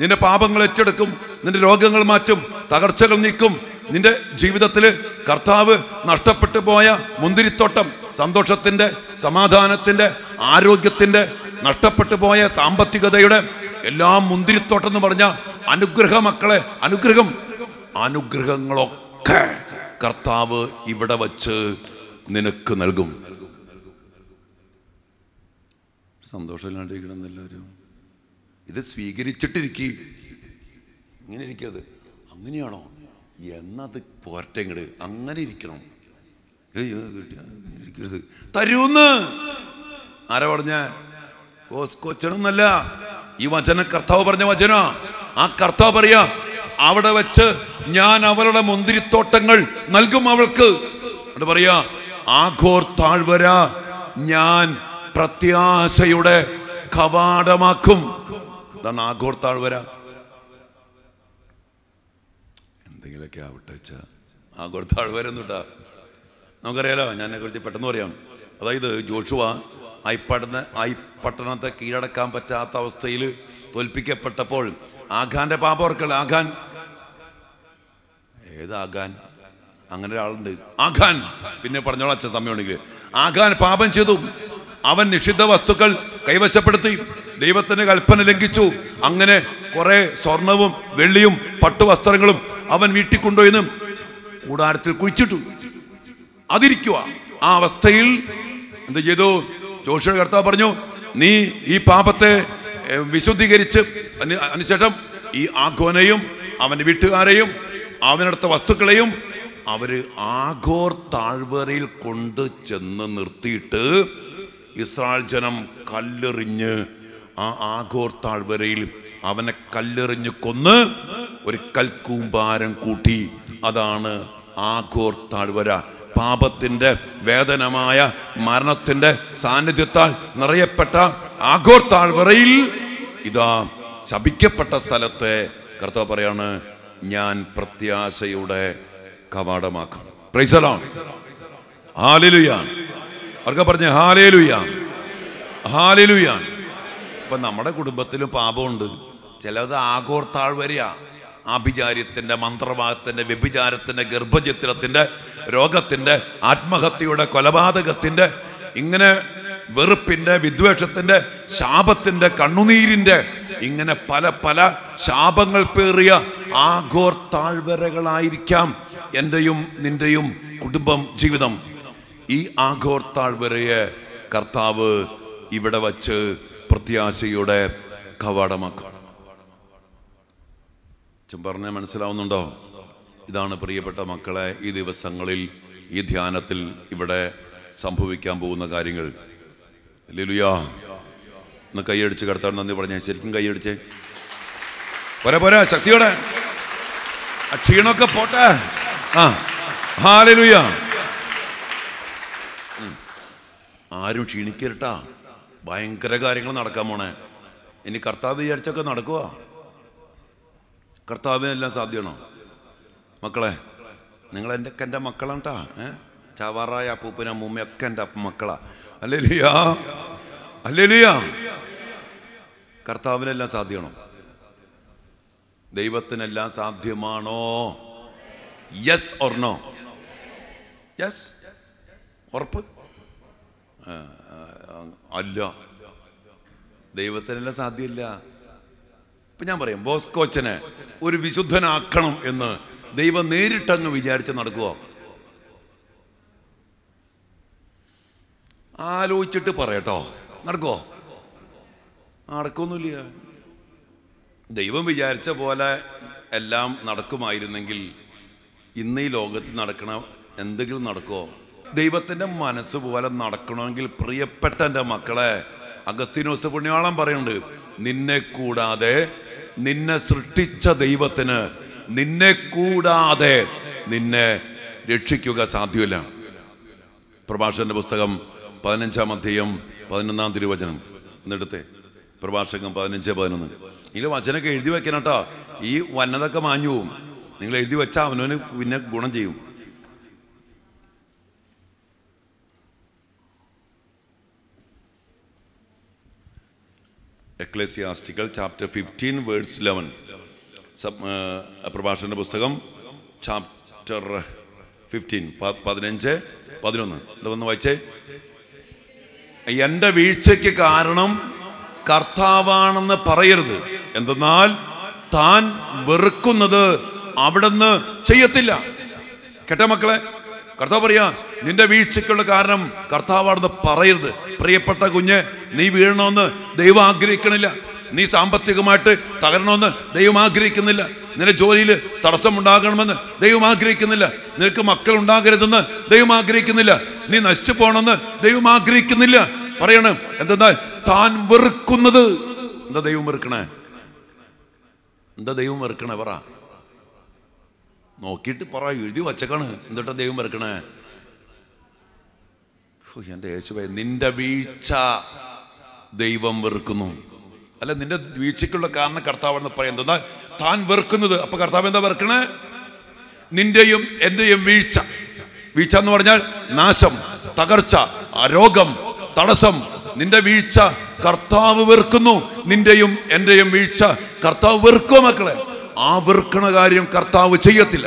നിന്റെ പാപങ്ങൾ ഏറ്റെടുക്കും നിന്റെ രോഗങ്ങൾ മാറ്റും തകർച്ചകൾ നീക്കും നിന്റെ ജീവിതത്തിൽ കർത്താവ് നഷ്ടപ്പെട്ടു പോയ മുന്തിരിത്തോട്ടം സന്തോഷത്തിന്റെ സമാധാനത്തിന്റെ ആരോഗ്യത്തിന്റെ നഷ്ടപ്പെട്ടു പോയ സാമ്പത്തികതയുടെ എല്ലാ മുന്തിരിത്തോട്ടം എന്ന് പറഞ്ഞ അനുഗ്രഹ മക്കളെ അനുഗ്രഹം അനുഗ്രഹങ്ങളൊക്കെ കർത്താവ് ഇവിടെ വച്ച് നിനക്ക് നൽകും സന്തോഷമില്ലാണ്ടിരിക്കണം എല്ലാവരും ഇത് സ്വീകരിച്ചിട്ടിരിക്കി ഇങ്ങനെ ഇരിക്കത് അങ്ങനെയാണോ എന്നത് പോരട്ടെ ഇങ്ങട് അങ്ങനെ ഇരിക്കണം ഇരിക്കരുത് തരൂന്ന് ആരാ പറഞ്ഞ കൊച്ചനൊന്നല്ല ഈ വചന കർത്താവ് പറഞ്ഞ വചന ആ കർത്താവ് പറയാ അവിടെ വെച്ച് ഞാൻ അവളുടെ മുന്തിരിത്തോട്ടങ്ങൾ നൽകും അവൾക്ക് എന്ന് പറയാ ആഘോർ താഴ്വര ഞാൻ പ്രത്യാശയുടെ കവാടമാക്കും അതാണ് ആഘോർ താഴ്വര എന്തെങ്കിലൊക്കെ ആവട്ടെ ആഘോർ താഴ്വര എന്നിട്ടാ നമുക്കറിയാലോ ഞാനെ കുറിച്ച് പെട്ടെന്ന് പറയാം അതായത് ജോഷുവ ഐപ്പട്ടണ ഐപ്പട്ടണത്തെ കീഴടക്കാൻ പറ്റാത്ത അവസ്ഥയിൽ തോൽപ്പിക്കപ്പെട്ടപ്പോൾ ആഖാന്റെ പാപവർക്കൾ ആഖാൻ ഏതാകാൻ അങ്ങനെ ഒരാളുണ്ട് ആഖാൻ പിന്നെ പറഞ്ഞോളാം അച്ഛൻ സമയമുണ്ടെങ്കിൽ ആഖാൻ പാപം ചെയ്തു അവൻ നിഷിദ്ധ വസ്തുക്കൾ കൈവശപ്പെടുത്തി ദൈവത്തിന്റെ കൽപ്പന ലംഘിച്ചു അങ്ങനെ കുറെ സ്വർണവും വെള്ളിയും പട്ടുവസ്ത്രങ്ങളും അവൻ വീട്ടിൽ കൊണ്ടുപോയിന്നും കൂടാരത്തിൽ കുഴിച്ചിട്ടു അതിരിക്കുക ആ അവസ്ഥയിൽ എന്ത് ചെയ്തു ജോഷിയുടെ കർത്താവ് പറഞ്ഞു നീ ഈ പാപത്തെ വിശുദ്ധീകരിച്ച് അതിനുശേഷം ഈ ആഘോനയും അവൻ്റെ വീട്ടുകാരെയും അവനടുത്ത വസ്തുക്കളെയും അവര് ആഗോർ താഴ്വരയിൽ കൊണ്ട് ചെന്ന് നിർത്തിയിട്ട് ഇസ്രായേൽ ജനം കല്ലെറിഞ്ഞ് ആ ആഗോർ താഴ്വരയിൽ അവനെ കല്ലെറിഞ്ഞ് കൊന്ന് ഒരു കൽക്കൂമ്പാരം കൂട്ടി അതാണ് ആഗോർ താഴ്വര പാപത്തിൻ്റെ വേദനമായ മരണത്തിൻ്റെ സാന്നിധ്യത്താൽ നിറയപ്പെട്ട ആഗോർ താഴ്വരയിൽ ഇതാ ശപിക്കപ്പെട്ട സ്ഥലത്തെ കർത്താവ് പറയാണ് ഞാൻ പ്രത്യാശയുടെ കവാടമാക്കും അവർക്ക് പറഞ്ഞ ഹാലേലുയാൻ ഹാലേലുയാൻ ഇപ്പൊ നമ്മുടെ കുടുംബത്തിലും പാപമുണ്ട് ചിലത് ആഘോർത്താഴ്വരിയ ആഭിചാര്യത്തിന്റെ മന്ത്രവാദത്തിന്റെ വ്യഭിചാരത്തിന്റെ ഗർഭചിത്രത്തിന്റെ രോഗത്തിന്റെ ആത്മഹത്യയുടെ കൊലപാതകത്തിന്റെ ഇങ്ങനെ വെറുപ്പിന്റെ വിദ്വേഷത്തിന്റെ ശാപത്തിന്റെ കണ്ണുനീരിന്റെ ഇങ്ങനെ പല പല ശാപങ്ങൾ പേറിയ ആഘോർ താഴ്വരകളായിരിക്കാം എൻ്റെയും നിന്റെയും കുടുംബം ജീവിതം ഈ ആഘോർ താഴ്വരയെ കർത്താവ് ഇവിടെ വച്ച് പ്രത്യാശയുടെ കവാടമാക്കണം പറഞ്ഞ മനസ്സിലാവുന്നുണ്ടോ ഇതാണ് പ്രിയപ്പെട്ട മക്കളെ ഈ ദിവസങ്ങളിൽ ഈ ധ്യാനത്തിൽ ഇവിടെ സംഭവിക്കാൻ പോകുന്ന കാര്യങ്ങൾ ലിലുയാ ഒന്ന് കൈയടിച്ച് കടത്താൻ നന്ദി പറഞ്ഞേ ശരിക്കും കൈയടിച്ചേ പോരെ പോരെ ശക്തിയോടെ ആ ക്ഷീണമൊക്കെ പോട്ടെ ആ ആരും ക്ഷീണിക്കരുട്ടാ ഭയങ്കര കാര്യങ്ങൾ നടക്കാൻ പോണേ ഇനി കർത്താവ് വിചാരിച്ചൊക്കെ നടക്കുക കർത്താവിനെല്ലാം സാധ്യമാണോ മക്കളെ നിങ്ങൾ എൻ്റെ എൻ്റെ മക്കളാണ് കേട്ടാ ഏഹ് ചാവാറായ അപ്പൂപ്പനും അമ്മൂമ്മയൊക്കെ എൻ്റെ മക്കളാണ് കർത്താവിനെല്ലാം സാധ്യമാണോ ദൈവത്തിനെല്ലാം സാധ്യമാണോ യെസ് ഓർ നോ യെസ് ഉറപ്പ് അല്ല ദൈവത്തിനെല്ലാം സാധ്യമല്ല ഇപ്പൊ ഞാൻ പറയാം ബോസ്കോച്ചനെ ഒരു വിശുദ്ധനാക്കണം എന്ന് ദൈവം നേരിട്ടങ്ങ് വിചാരിച്ച് നടക്കുമോ ആലോചിച്ചിട്ട് പറയട്ടോ നടക്കോ നടക്കൊന്നുമില്ല ദൈവം വിചാരിച്ച പോലെ എല്ലാം നടക്കുമായിരുന്നെങ്കിൽ ഇന്ന് ഈ ലോകത്ത് നടക്കണ എന്തെങ്കിലും നടക്കുമോ ദൈവത്തിൻ്റെ മനസ്സ് പോലെ നടക്കണമെങ്കിൽ പ്രിയപ്പെട്ട എൻ്റെ മക്കളെ അഗസ്തീനോസ് പുണ്യവാളം പറയുന്നുണ്ട് നിന്നെ കൂടാതെ നിന്നെ സൃഷ്ടിച്ച ദൈവത്തിന് നിന്നെ കൂടാതെ നിന്നെ രക്ഷിക്കുക സാധ്യമല്ല പ്രഭാഷന്റെ പുസ്തകം പതിനഞ്ചാം അധ്യയം പതിനൊന്നാം തിരുവചനം എന്നെടുത്തേ പ്രഭാഷകം പതിനഞ്ച് പതിനൊന്ന് ഇതിൽ വചനമൊക്കെ എഴുതി വെക്കണം കേട്ടോ ഈ വന്നതൊക്കെ മാഞ്ഞു പോവും നിങ്ങൾ എഴുതി വെച്ചാൽ അവനവന് പിന്നെ ഗുണം ചെയ്യും Ecclesiastical chapter fifteen words eleven പ്രഭാഷണ പുസ്തകം ചാപ്റ്റർ ഫിഫ്റ്റീൻ പതിനഞ്ച് പതിനൊന്ന് ഒന്ന് വായിച്ചേ എൻ്റെ വീഴ്ചയ്ക്ക് കാരണം കർത്താവാണെന്ന് പറയരുത് എന്തെന്നാൽ താൻ വെറുക്കുന്നത് അവിടുന്ന് ചെയ്യത്തില്ല കേട്ട മക്കളെ കർത്താവ് പറയാ നിന്റെ വീഴ്ചയ്ക്കുള്ള കാരണം കർത്താവാണെന്ന് പറയരുത് പ്രിയപ്പെട്ട കുഞ്ഞ് നീ വീഴണമെന്ന് ദൈവം ആഗ്രഹിക്കണില്ല നീ സാമ്പത്തികമായിട്ട് തകരണമെന്ന് ദൈവം ആഗ്രഹിക്കുന്നില്ല നിന്റെ ജോലിയിൽ തടസ്സമുണ്ടാകണമെന്ന് ദൈവം ആഗ്രഹിക്കുന്നില്ല നിനക്ക് മക്കൾ ഉണ്ടാകരുതെന്ന് ദൈവം ആഗ്രഹിക്കുന്നില്ല നീ നശിച്ചു പോകണമെന്ന് ദൈവം ആഗ്രഹിക്കുന്നില്ല പറയണം എന്തെന്നാൽ താൻ വെറുക്കുന്നത് എന്താ ദൈവം വെറുക്കണേ എന്താ ദൈവം വെറുക്കണേ പറ നോക്കിയിട്ട് പറ എഴുതി വച്ചക്കാണ് എന്നിട്ടാ ദൈവം വെറുക്കണേ എന്റെ യേശുബായി നിന്റെ വീഴ്ച ദൈവം വെറുക്കുന്നു അല്ല നിന്റെ വീഴ്ചയ്ക്കുള്ള കാരണം എന്ന് പറയുന്നത് താൻ വെറുക്കുന്നത് അപ്പൊ കർത്താവ് എന്താ വെറുക്കണേ നിന്റെയും എന്റെയും വീഴ്ച വീഴ്ച എന്ന് പറഞ്ഞാൽ നാശം തകർച്ച രോഗം തടസ്സം നിന്റെ വീഴ്ച കർത്താവ് വെറുക്കുന്നു നിന്റെയും എന്റെയും വീഴ്ച കർത്താവ് വെറുക്കോ മക്കളെ ആ വെറുക്കണ കാര്യം കർത്താവ് ചെയ്യത്തില്ല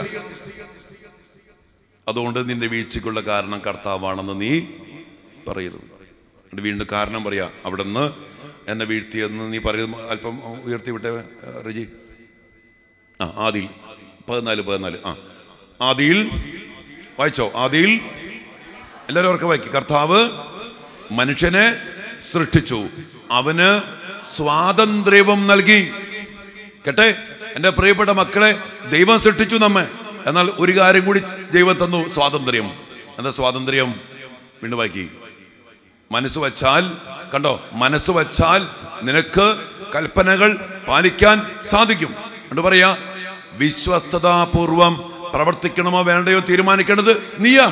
അതുകൊണ്ട് നിന്റെ വീഴ്ചയ്ക്കുള്ള കാരണം കർത്താവാണെന്ന് നീ പറയരുത് വീണ്ടും കാരണം പറയാ അവിടെ നിന്ന് എന്നെ വീഴ്ത്തിയെന്ന് നീ പറയുന്നത് അല്പം ഉയർത്തി വിട്ടേ റിജി ആ ആദിൽ പതിനാല് പതിനാല് ആ ആദിൽ വായിച്ചോ ആദിൽ എല്ലാവരും ഓർക്കെ വായിക്കും കർത്താവ് മനുഷ്യനെ സൃഷ്ടിച്ചു അവന് സ്വാതന്ത്ര്യവും നൽകി കേട്ടെ എൻ്റെ പ്രിയപ്പെട്ട മക്കളെ ദൈവം സൃഷ്ടിച്ചു നമ്മെ എന്നാൽ ഒരു കാര്യം കൂടി ദൈവം തന്നു സ്വാതന്ത്ര്യം എന്താ സ്വാതന്ത്ര്യം വീണ്ടും വായിക്കും മനസ്സ് വച്ചാൽ കണ്ടോ മനസ്സ് വച്ചാൽ നിനക്ക് കൽപ്പനകൾ പാലിക്കാൻ സാധിക്കും എന്ന് പറയാ വിശ്വസ്തതാപൂർവം പ്രവർത്തിക്കണമോ വേണ്ടയോ തീരുമാനിക്കേണ്ടത് നീയാ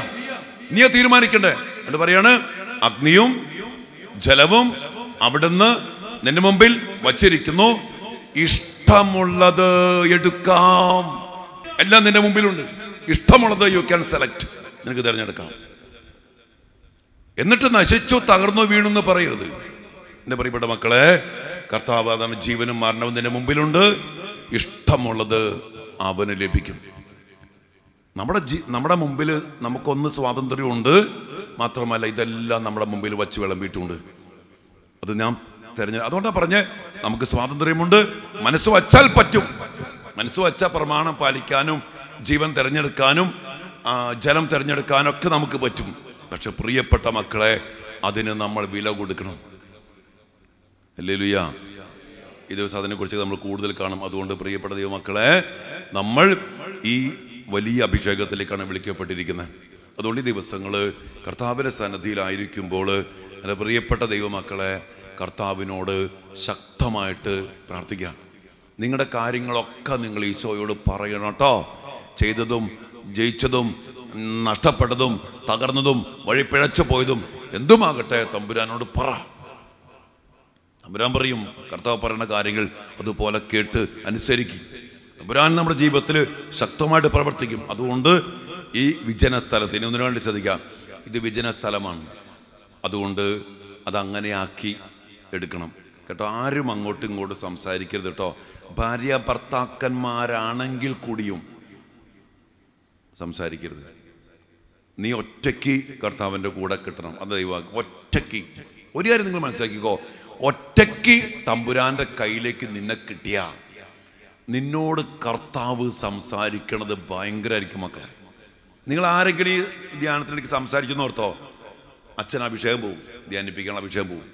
നീയാ തീരുമാനിക്കണ്ടേ എന്ന് പറയാണ് അഗ്നിയും ജലവും അവിടുന്ന് നിന്റെ മുമ്പിൽ വച്ചിരിക്കുന്നു ഇഷ്ടമുള്ളത് എടുക്കാം എല്ലാം നിന്റെ മുമ്പിലുണ്ട് ഇഷ്ടമുള്ളത് യു ക്യാൻ സെലക്ട് നിനക്ക് തിരഞ്ഞെടുക്കാം എന്നിട്ട് നശിച്ചു തകർന്നു വീണു എന്ന് പറയരുത് എന്നെ പറയപ്പെട്ട മക്കളെ കർത്താവ് അതാണ് ജീവനും മരണവും നിന്റെ മുമ്പിലുണ്ട് ഇഷ്ടമുള്ളത് അവന് ലഭിക്കും നമ്മുടെ ജീ നമ്മുടെ മുമ്പിൽ നമുക്കൊന്ന് സ്വാതന്ത്ര്യമുണ്ട് മാത്രമല്ല ഇതെല്ലാം നമ്മുടെ മുമ്പിൽ വച്ച് വിളമ്പിയിട്ടുണ്ട് അത് ഞാൻ തിരഞ്ഞ അതുകൊണ്ടാണ് പറഞ്ഞ് നമുക്ക് സ്വാതന്ത്ര്യമുണ്ട് മനസ്സ് വച്ചാൽ പറ്റും മനസ്സ് വച്ചാൽ പ്രമാണം പാലിക്കാനും ജീവൻ തിരഞ്ഞെടുക്കാനും ജലം തിരഞ്ഞെടുക്കാനൊക്കെ നമുക്ക് പറ്റും പക്ഷെ പ്രിയപ്പെട്ട മക്കളെ അതിന് നമ്മൾ വില കൊടുക്കണം അല്ലേ ലുയ ഈ ദിവസം അതിനെക്കുറിച്ച് നമ്മൾ കൂടുതൽ കാണും അതുകൊണ്ട് പ്രിയപ്പെട്ട ദൈവമക്കളെ നമ്മൾ ഈ വലിയ അഭിഷേകത്തിലേക്കാണ് വിളിക്കപ്പെട്ടിരിക്കുന്നത് അതുകൊണ്ട് ഈ ദിവസങ്ങൾ കർത്താവിൻ്റെ സന്നദ്ധിയിലായിരിക്കുമ്പോൾ എൻ്റെ പ്രിയപ്പെട്ട ദൈവമക്കളെ കർത്താവിനോട് ശക്തമായിട്ട് പ്രാർത്ഥിക്കുക നിങ്ങളുടെ കാര്യങ്ങളൊക്കെ നിങ്ങൾ ഈശോയോട് പറയണം കേട്ടോ ചെയ്തതും ജയിച്ചതും നഷ്ടപ്പെട്ടതും തകർന്നതും പിഴച്ചു പോയതും എന്തുമാകട്ടെ തമ്പുരാനോട് പറ തമ്പുരാൻ പറയും കർത്താവ് പറയുന്ന കാര്യങ്ങൾ അതുപോലെ കേട്ട് അനുസരിക്കും തമ്പുരാൻ നമ്മുടെ ജീവിതത്തിൽ ശക്തമായിട്ട് പ്രവർത്തിക്കും അതുകൊണ്ട് ഈ വിജന സ്ഥലത്ത് ഇനി ഒന്നിനു വേണ്ടി ശ്രദ്ധിക്കാം ഇത് വിജന സ്ഥലമാണ് അതുകൊണ്ട് അതങ്ങനെയാക്കി എടുക്കണം കേട്ടോ ആരും അങ്ങോട്ടും ഇങ്ങോട്ടും സംസാരിക്കരുത് കേട്ടോ ഭാര്യ ഭർത്താക്കന്മാരാണെങ്കിൽ കൂടിയും സംസാരിക്കരുത് നീ ഒറ്റയ്ക്ക് കർത്താവിൻ്റെ കൂടെ കിട്ടണം അത് ദൈവം ഒറ്റയ്ക്ക് ഒരു കാര്യം നിങ്ങൾ മനസ്സിലാക്കിക്കോ ഒറ്റയ്ക്ക് തമ്പുരാൻ്റെ കയ്യിലേക്ക് നിന്നെ കിട്ടിയ നിന്നോട് കർത്താവ് സംസാരിക്കണത് ഭയങ്കരമായിരിക്കും മക്കളെ നിങ്ങൾ ആരെങ്കിലും ഈ ധ്യാനത്തിലേക്ക് സംസാരിച്ചു ഓർത്തോ അച്ഛൻ അഭിഷേകം പോവും ധ്യാനിപ്പിക്കണം അഭിഷേകം പോവും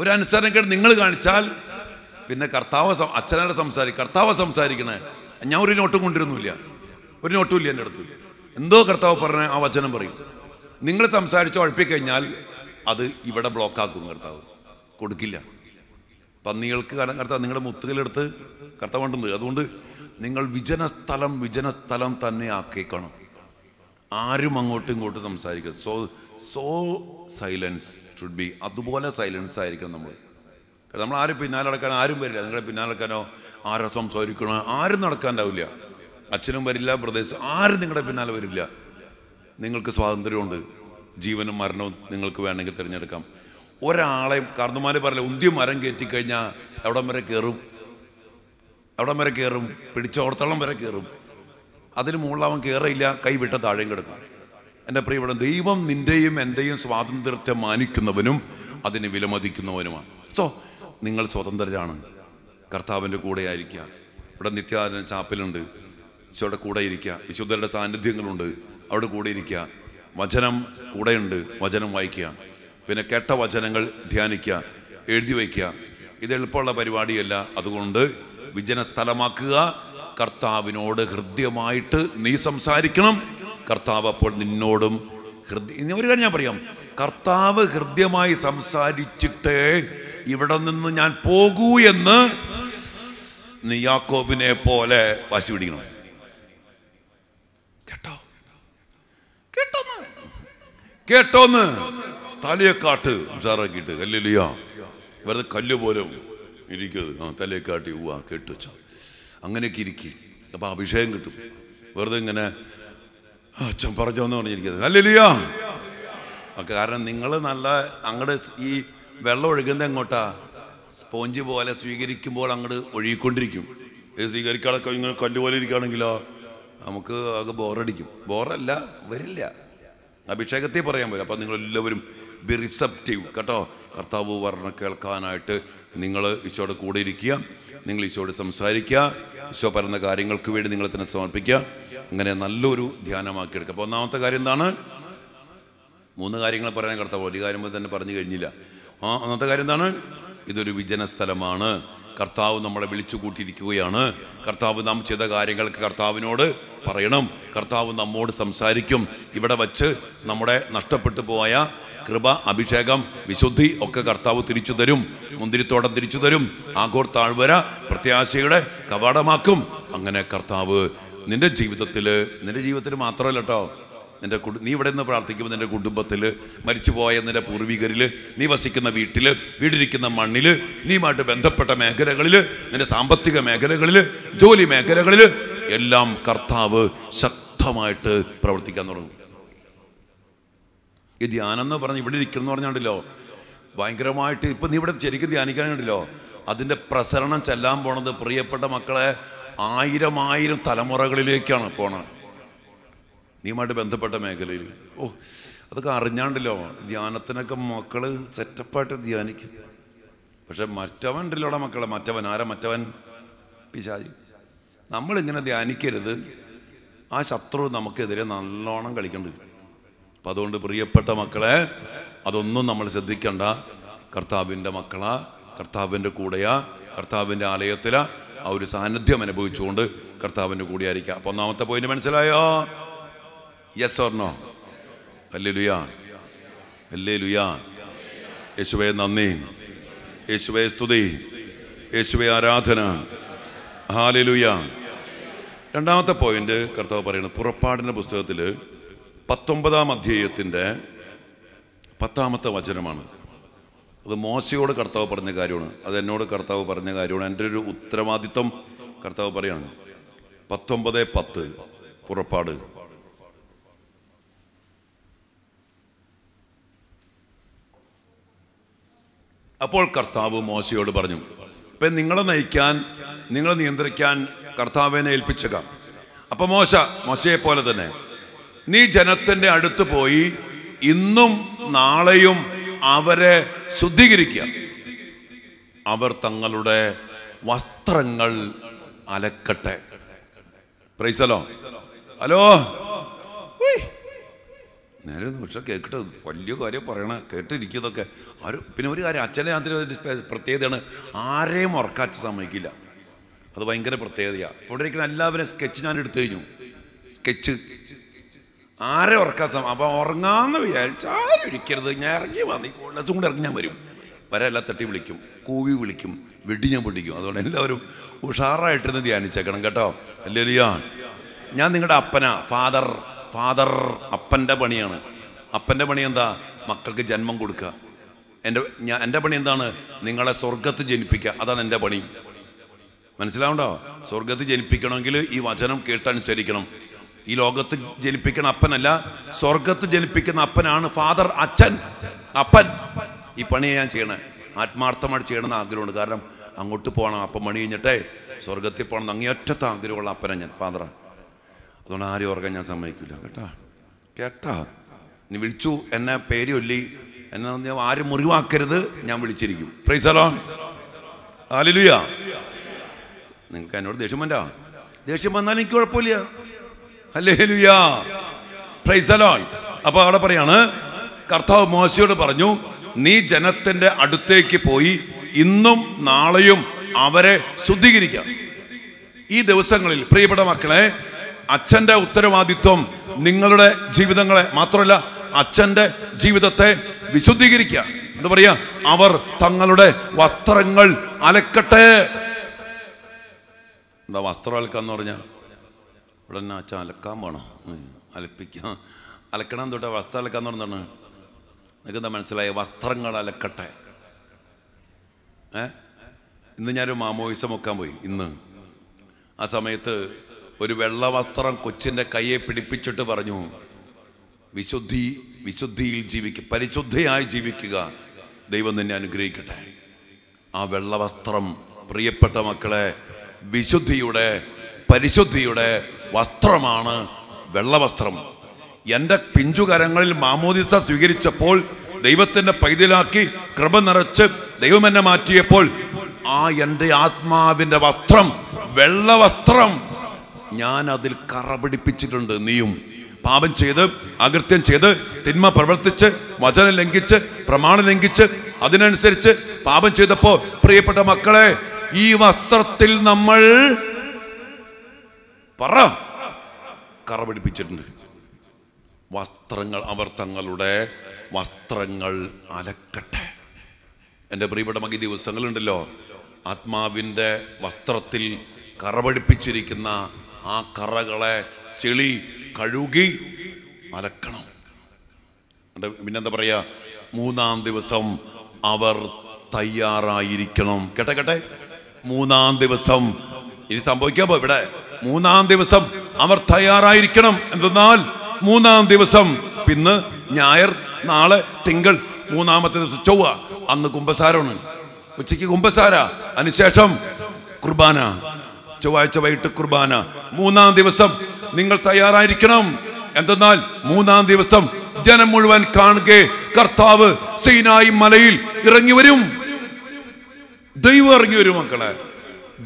ഒരു കേട്ട് നിങ്ങൾ കാണിച്ചാൽ പിന്നെ കർത്താവ് അച്ഛനായിട്ട് സംസാരിക്കും കർത്താവ് സംസാരിക്കണേ ഞാൻ ഒരു നോട്ടും കൊണ്ടിരുന്നില്ല ഒരു നോട്ടും ഇല്ല എൻ്റെ അടുത്ത് എന്തോ കർത്താവ് പറഞ്ഞ ആ വചനം പറയും നിങ്ങൾ സംസാരിച്ച് ഉഴപ്പിക്കഴിഞ്ഞാൽ അത് ഇവിടെ ബ്ലോക്കാക്കും കർത്താവ് കൊടുക്കില്ല പന്നികൾക്ക് കാരണം കർത്താവ് നിങ്ങളുടെ മുത്തുകളെടുത്ത് കർത്താവ് ഉണ്ടെന്ന് അതുകൊണ്ട് നിങ്ങൾ വിജന സ്ഥലം വിജന സ്ഥലം തന്നെ ആക്കിക്കണം ആരും അങ്ങോട്ടും ഇങ്ങോട്ടും സംസാരിക്കരുത് so so silence should be അതുപോലെ സൈലൻസ് ആയിരിക്കണം നമ്മൾ നമ്മൾ ആരും പിന്നാലെ നടക്കാനോ ആരും വരില്ല നിങ്ങളുടെ പിന്നാലെ നടക്കാനോ ആരോ സംസാരിക്കണോ ആരും നടക്കാണ്ടാവില്ല അച്ഛനും വരില്ല പ്രദേശം ആരും നിങ്ങളുടെ പിന്നാലെ വരില്ല നിങ്ങൾക്ക് സ്വാതന്ത്ര്യമുണ്ട് ജീവനും മരണവും നിങ്ങൾക്ക് വേണമെങ്കിൽ തിരഞ്ഞെടുക്കാം ഒരാളെ കാർന്നുമാര് പറയില്ല ഉന്തി മരം കഴിഞ്ഞാൽ എവിടം വരെ കയറും എവിടം വരെ കയറും പിടിച്ചോർത്തോളം വരെ കയറും അതിന് മുകളിൽ അവൻ കയറിയില്ല കൈവിട്ട താഴെയും കിടക്കും എൻ്റെ പ്രിയപ്പെട്ട ദൈവം നിൻ്റെയും എൻ്റെയും സ്വാതന്ത്ര്യത്തെ മാനിക്കുന്നവനും അതിനെ വിലമതിക്കുന്നവനുമാണ് സോ നിങ്ങൾ സ്വതന്ത്രരാണ് കർത്താവിൻ്റെ കൂടെ ആയിരിക്കുക ഇവിടെ നിത്യാദന ചാപ്പലുണ്ട് ഈശോയുടെ കൂടെ ഇരിക്കുക വിശുദ്ധരുടെ സാന്നിധ്യങ്ങളുണ്ട് അവിടെ കൂടെ ഇരിക്കുക വചനം കൂടെയുണ്ട് വചനം വായിക്കുക പിന്നെ കെട്ട വചനങ്ങൾ ധ്യാനിക്കുക എഴുതി വയ്ക്കുക ഇത് എളുപ്പമുള്ള പരിപാടിയല്ല അതുകൊണ്ട് വിജന സ്ഥലമാക്കുക കർത്താവിനോട് ഹൃദ്യമായിട്ട് നീ സംസാരിക്കണം കർത്താവ് അപ്പോൾ നിന്നോടും ഇനി ഒരു കാര്യം ഞാൻ പറയാം കർത്താവ് ഹൃദ്യമായി സംസാരിച്ചിട്ട് ഇവിടെ നിന്ന് ഞാൻ പോകൂ എന്ന് നീ യാക്കോബിനെ പോലെ വാശി പിടിക്കണം കേട്ടോ കേട്ടോന്ന് കേട്ടോന്ന് തലയെക്കാട്ട് കാട്ട് ഉഷാറാക്കിയിട്ട് കല്ലില്ല വെറുതെ കല്ല് പോലെ ഇരിക്കരുത് ആ തലയെക്കാട്ടി കാട്ടി ആ കേട്ടു വെച്ചോ അങ്ങനെയൊക്കെ ഇരിക്കി അപ്പൊ അഭിഷേകം കിട്ടും വെറുതെ ഇങ്ങനെ അച്ഛൻ പറഞ്ഞോന്ന് പറഞ്ഞിരിക്കുന്നത് അല്ലല്ലയോ കാരണം നിങ്ങൾ നല്ല അങ്ങോട്ട് ഈ വെള്ളം ഒഴുകുന്നത് എങ്ങോട്ടാ സ്പോഞ്ച് പോലെ സ്വീകരിക്കുമ്പോൾ അങ്ങോട്ട് ഒഴുകിക്കൊണ്ടിരിക്കും ഇത് സ്വീകരിക്കാതെ ഇങ്ങനെ കല്ലുപോലെ ഇരിക്കുകയാണെങ്കിലോ നമുക്ക് അത് ബോറടിക്കും ബോറല്ല വരില്ല അഭിഷേകത്തെ പറയാൻ പറ്റും നിങ്ങൾ നിങ്ങളെല്ലാവരും ബി റിസപ്റ്റീവ് കേട്ടോ കർത്താവ് പറഞ്ഞ കേൾക്കാനായിട്ട് നിങ്ങൾ ഈശോയുടെ കൂടെ ഇരിക്കുക നിങ്ങൾ ഈശോയോട് സംസാരിക്കുക ഈശോ പറയുന്ന കാര്യങ്ങൾക്ക് വേണ്ടി നിങ്ങളെ തന്നെ സമർപ്പിക്കുക അങ്ങനെ നല്ലൊരു ധ്യാനമാക്കി എടുക്കുക അപ്പോൾ ഒന്നാമത്തെ കാര്യം എന്താണ് മൂന്ന് കാര്യങ്ങൾ പറയാൻ കർത്താവ് ഒരു കാര്യം തന്നെ പറഞ്ഞു കഴിഞ്ഞില്ല ആ ഒന്നാമത്തെ കാര്യം എന്താണ് ഇതൊരു വിജന സ്ഥലമാണ് കർത്താവ് നമ്മളെ വിളിച്ചു കൂട്ടിയിരിക്കുകയാണ് കർത്താവ് നാം ചെയ്ത കാര്യങ്ങൾക്ക് കർത്താവിനോട് പറയണം കർത്താവ് നമ്മോട് സംസാരിക്കും ഇവിടെ വച്ച് നമ്മുടെ നഷ്ടപ്പെട്ടു പോയ കൃപ അഭിഷേകം വിശുദ്ധി ഒക്കെ കർത്താവ് തിരിച്ചു തരും മുന്തിരിത്തോടം തിരിച്ചു തരും ആഗോർ താഴ്വര പ്രത്യാശയുടെ കവാടമാക്കും അങ്ങനെ കർത്താവ് നിന്റെ ജീവിതത്തിൽ നിന്റെ ജീവിതത്തിൽ മാത്രമല്ല കേട്ടോ നിൻ്റെ കുടു നീ ഇവിടെ നിന്ന് പ്രാർത്ഥിക്കുമ്പോൾ നിൻ്റെ കുടുംബത്തിൽ മരിച്ചുപോയ നിൻ്റെ പൂർവികരിൽ നീ വസിക്കുന്ന വീട്ടിൽ വീടിരിക്കുന്ന മണ്ണിൽ നീയുമായിട്ട് ബന്ധപ്പെട്ട മേഖലകളിൽ നിൻ്റെ സാമ്പത്തിക മേഖലകളിൽ ജോലി മേഖലകളിൽ എല്ലാം കർത്താവ് ശക്തമായിട്ട് പ്രവർത്തിക്കാൻ തുടങ്ങും ഈ ധ്യാനം എന്ന് പറഞ്ഞ് ഇവിടെ ഇരിക്കണം എന്ന് പറഞ്ഞാണ്ടല്ലോ ഭയങ്കരമായിട്ട് ഇപ്പം നീ ഇവിടെ ശരിക്കും ധ്യാനിക്കാനുണ്ടല്ലോ അതിൻ്റെ പ്രസരണം ചെല്ലാൻ പോണത് പ്രിയപ്പെട്ട മക്കളെ ആയിരം ആയിരം തലമുറകളിലേക്കാണ് പോണത് നീയുമായിട്ട് ബന്ധപ്പെട്ട മേഖലയിൽ ഓ അതൊക്കെ അറിഞ്ഞാണ്ടല്ലോ ധ്യാനത്തിനൊക്കെ മക്കള് സെറ്റപ്പായിട്ട് ധ്യാനിക്കും പക്ഷെ മറ്റവൻ ഉണ്ടല്ലോടെ മക്കളെ മറ്റവൻ ആരാ മറ്റവൻ നമ്മൾ നമ്മളിങ്ങനെ ധ്യാനിക്കരുത് ആ ശത്രു നമുക്കെതിരെ നല്ലോണം കളിക്കണ്ട് അപ്പം അതുകൊണ്ട് പ്രിയപ്പെട്ട മക്കളെ അതൊന്നും നമ്മൾ ശ്രദ്ധിക്കണ്ട കർത്താവിൻ്റെ മക്കളാ കർത്താവിൻ്റെ കൂടെയാ കർത്താവിൻ്റെ ആലയത്തിലാ ആ ഒരു സാന്നിധ്യം അനുഭവിച്ചുകൊണ്ട് കർത്താവിൻ്റെ കൂടെയായിരിക്കുക അപ്പൊ ഒന്നാമത്തെ പോയിന്റ് മനസ്സിലായോ യെസ് നോ അല്ലേ ലുയാ അല്ലേ ലുയാ യേശുവേ നന്ദി യേശുവേ സ്തുതി യേശുവേ ആരാധന ഹാലലുയാ രണ്ടാമത്തെ പോയിന്റ് കർത്താവ് പറയുന്നത് പുറപ്പാടിൻ്റെ പുസ്തകത്തിൽ പത്തൊമ്പതാം അധ്യായത്തിൻ്റെ പത്താമത്തെ വചനമാണ് അത് മോശയോട് കർത്താവ് പറഞ്ഞ കാര്യമാണ് അത് എന്നോട് കർത്താവ് പറഞ്ഞ കാര്യമാണ് എൻ്റെ ഒരു ഉത്തരവാദിത്വം കർത്താവ് പറയാണ് പത്തൊമ്പത് പത്ത് പുറപ്പാട് അപ്പോൾ കർത്താവ് മോശയോട് പറഞ്ഞു ഇപ്പം നിങ്ങളെ നയിക്കാൻ നിങ്ങളെ നിയന്ത്രിക്കാൻ കർത്താവിനെ ഏൽപ്പിച്ചേക്കാം അപ്പൊ മോശ മോശയെ പോലെ തന്നെ നീ ജനത്തിൻ്റെ അടുത്ത് പോയി ഇന്നും നാളെയും അവരെ ശുദ്ധീകരിക്കുക അവർ തങ്ങളുടെ വസ്ത്രങ്ങൾ അലക്കട്ടെ പ്രൈസലോ ഹലോ നേരെ പക്ഷെ കേൾക്കട്ടെ വലിയ കാര്യം പറയണ കേട്ടിരിക്കുന്നതൊക്കെ ഒരു പിന്നെ ഒരു കാര്യം അച്ഛനെ അതിൻ്റെ പ്രത്യേകതയാണ് ആരെയും ഉറക്കാൻ സമ്മതിക്കില്ല അത് ഭയങ്കര പ്രത്യേകതയാണ് ഇവിടെ ഇരിക്കുന്ന എല്ലാവരും സ്കെച്ച് ഞാൻ എടുത്തു കഴിഞ്ഞു സ്കെച്ച് ആരെ ഉറക്കാൻ സമയം അപ്പം ഉറങ്ങാമെന്ന് വിചാരിച്ച് ആരും ഇരിക്കരുത് ഞാൻ ഇറങ്ങി വന്നി കൂടുതലും കൂടെ ഇറങ്ങി ഞാൻ വരും വരല്ല തട്ടി വിളിക്കും കൂവി വിളിക്കും വെടി ഞാൻ പൊട്ടിക്കും അതുകൊണ്ട് എല്ലാവരും ഉഷാറായിട്ടിരുന്ന് ധ്യാനിച്ചേക്കണം കേട്ടോ അല്ലല്ലോ ഞാൻ നിങ്ങളുടെ അപ്പനാ ഫാദർ ഫാദർ അപ്പൻ്റെ പണിയാണ് അപ്പൻ്റെ പണി എന്താ മക്കൾക്ക് ജന്മം കൊടുക്കുക എൻ്റെ ഞാൻ എൻ്റെ പണി എന്താണ് നിങ്ങളെ സ്വർഗത്ത് ജനിപ്പിക്കുക അതാണ് എൻ്റെ പണി മനസ്സിലാവണ്ടോ സ്വർഗത്ത് ജനിപ്പിക്കണമെങ്കിൽ ഈ വചനം കേട്ടനുസരിക്കണം ഈ ലോകത്ത് ജനിപ്പിക്കുന്ന അപ്പനല്ല സ്വർഗത്ത് ജനിപ്പിക്കുന്ന അപ്പനാണ് ഫാദർ അച്ഛൻ അപ്പൻ ഈ പണി ഞാൻ ചെയ്യണേ ആത്മാർത്ഥമായിട്ട് ചെയ്യണമെന്ന് ആഗ്രഹമുണ്ട് കാരണം അങ്ങോട്ട് പോകണം അപ്പം പണി കഴിഞ്ഞിട്ടേ സ്വർഗത്തിൽ പോകണം അങ്ങേയറ്റത്തെ ആഗ്രഹമുള്ള അപ്പനാണ് ഞാൻ ഫാദറാ അതുകൊണ്ട് ആരും ഓർക്കാൻ ഞാൻ സമ്മതിക്കില്ല കേട്ടാ കേട്ടാ നീ വിളിച്ചു എന്നെ പേര് ചൊല്ലി എന്നാ ആരും മുറിവാക്കരുത് ഞാൻ വിളിച്ചിരിക്കും പ്രൈസലോൺ ആലിലുയ നിങ്ങൾക്ക് എന്നോട് ദേഷ്യം വേണ്ട ദേഷ്യം വന്നാലും എനിക്ക് കുഴപ്പമില്ല ലുയാ പ്രൈസലോൺ അപ്പോൾ അവിടെ പറയാണ് കർത്താവ് മോശയോട് പറഞ്ഞു നീ ജനത്തിന്റെ അടുത്തേക്ക് പോയി ഇന്നും നാളെയും അവരെ ശുദ്ധീകരിക്കാം ഈ ദിവസങ്ങളിൽ പ്രിയപ്പെട്ട മക്കളെ അച്ഛന്റെ ഉത്തരവാദിത്വം നിങ്ങളുടെ ജീവിതങ്ങളെ മാത്രമല്ല അച്ഛന്റെ ജീവിതത്തെ വിശുദ്ധീകരിക്കുക എന്താ പറയാ അവർ തങ്ങളുടെ വസ്ത്രങ്ങൾ അലക്കട്ടെ എന്താ വസ്ത്രം അലക്കാന്ന് പറഞ്ഞാൽ ഇവിടെ തന്നെ അച്ഛൻ അലക്കാൻ വേണം അലപ്പിക്കാം അലക്കണം തൊട്ട് വസ്ത്രം അലക്കാന്ന് പറഞ്ഞാണ് എന്താ മനസ്സിലായ വസ്ത്രങ്ങൾ അലക്കട്ടെ ഏ ഇന്ന് ഞാനൊരു മാമോയിസം ഒക്കാൻ പോയി ഇന്ന് ആ സമയത്ത് ഒരു വെള്ള വസ്ത്രം കൊച്ചിൻ്റെ കയ്യെ പിടിപ്പിച്ചിട്ട് പറഞ്ഞു വിശുദ്ധി വിശുദ്ധിയിൽ ജീവിക്കുക പരിശുദ്ധയായി ജീവിക്കുക ദൈവം തന്നെ അനുഗ്രഹിക്കട്ടെ ആ വെള്ളവസ്ത്രം പ്രിയപ്പെട്ട മക്കളെ വിശുദ്ധിയുടെ പരിശുദ്ധിയുടെ വസ്ത്രമാണ് വെള്ളവസ്ത്രം എൻ്റെ പിഞ്ചുകരങ്ങളിൽ മാമോദിസ സ്വീകരിച്ചപ്പോൾ ദൈവത്തിൻ്റെ പൈതലാക്കി കൃപ നിറച്ച് ദൈവം എന്നെ മാറ്റിയപ്പോൾ ആ എൻ്റെ ആത്മാവിൻ്റെ വസ്ത്രം വെള്ളവസ്ത്രം ഞാൻ അതിൽ കറപിടിപ്പിച്ചിട്ടുണ്ട് നീയും പാപം ചെയ്ത് അകൃത്യം ചെയ്ത് തിന്മ പ്രവർത്തിച്ച് വചനം ലംഘിച്ച് പ്രമാണം ലംഘിച്ച് അതിനനുസരിച്ച് പാപം ചെയ്തപ്പോൾ പ്രിയപ്പെട്ട മക്കളെ ഈ വസ്ത്രത്തിൽ നമ്മൾ പറ കറപിടിപ്പിച്ചിട്ടുണ്ട് വസ്ത്രങ്ങൾ അവർ തങ്ങളുടെ വസ്ത്രങ്ങൾ അലക്കട്ടെ എൻ്റെ പ്രിയപ്പെട്ട മകി ദിവസങ്ങളുണ്ടല്ലോ ആത്മാവിൻ്റെ വസ്ത്രത്തിൽ കറപടിപ്പിച്ചിരിക്കുന്ന ആ കറകളെ ചെളി കഴുകി അലക്കണം പിന്നെന്താ പറയാ മൂന്നാം ദിവസം അവർ തയ്യാറായിരിക്കണം കേട്ടെ കേട്ടെ മൂന്നാം ദിവസം ഇനി സംഭവിക്കാൻ പോ ഇവിടെ മൂന്നാം ദിവസം അവർ തയ്യാറായിരിക്കണം എന്തെന്നാൽ മൂന്നാം ദിവസം പിന്ന് ഞായർ നാളെ തിങ്കൾ മൂന്നാമത്തെ ദിവസം ചൊവ്വ അന്ന് കുംഭസാരമാണ് ഉച്ചയ്ക്ക് കുംഭസാര അതിനുശേഷം കുർബാന ചൊവ്വാഴ്ച വൈകിട്ട് കുർബാന മൂന്നാം ദിവസം നിങ്ങൾ തയ്യാറായിരിക്കണം എന്തെന്നാൽ മൂന്നാം ദിവസം ജനം മുഴുവൻ കാണുകെ കർത്താവ് സീനായി മലയിൽ ഇറങ്ങി വരും ദൈവം ഇറങ്ങി വരും മക്കളെ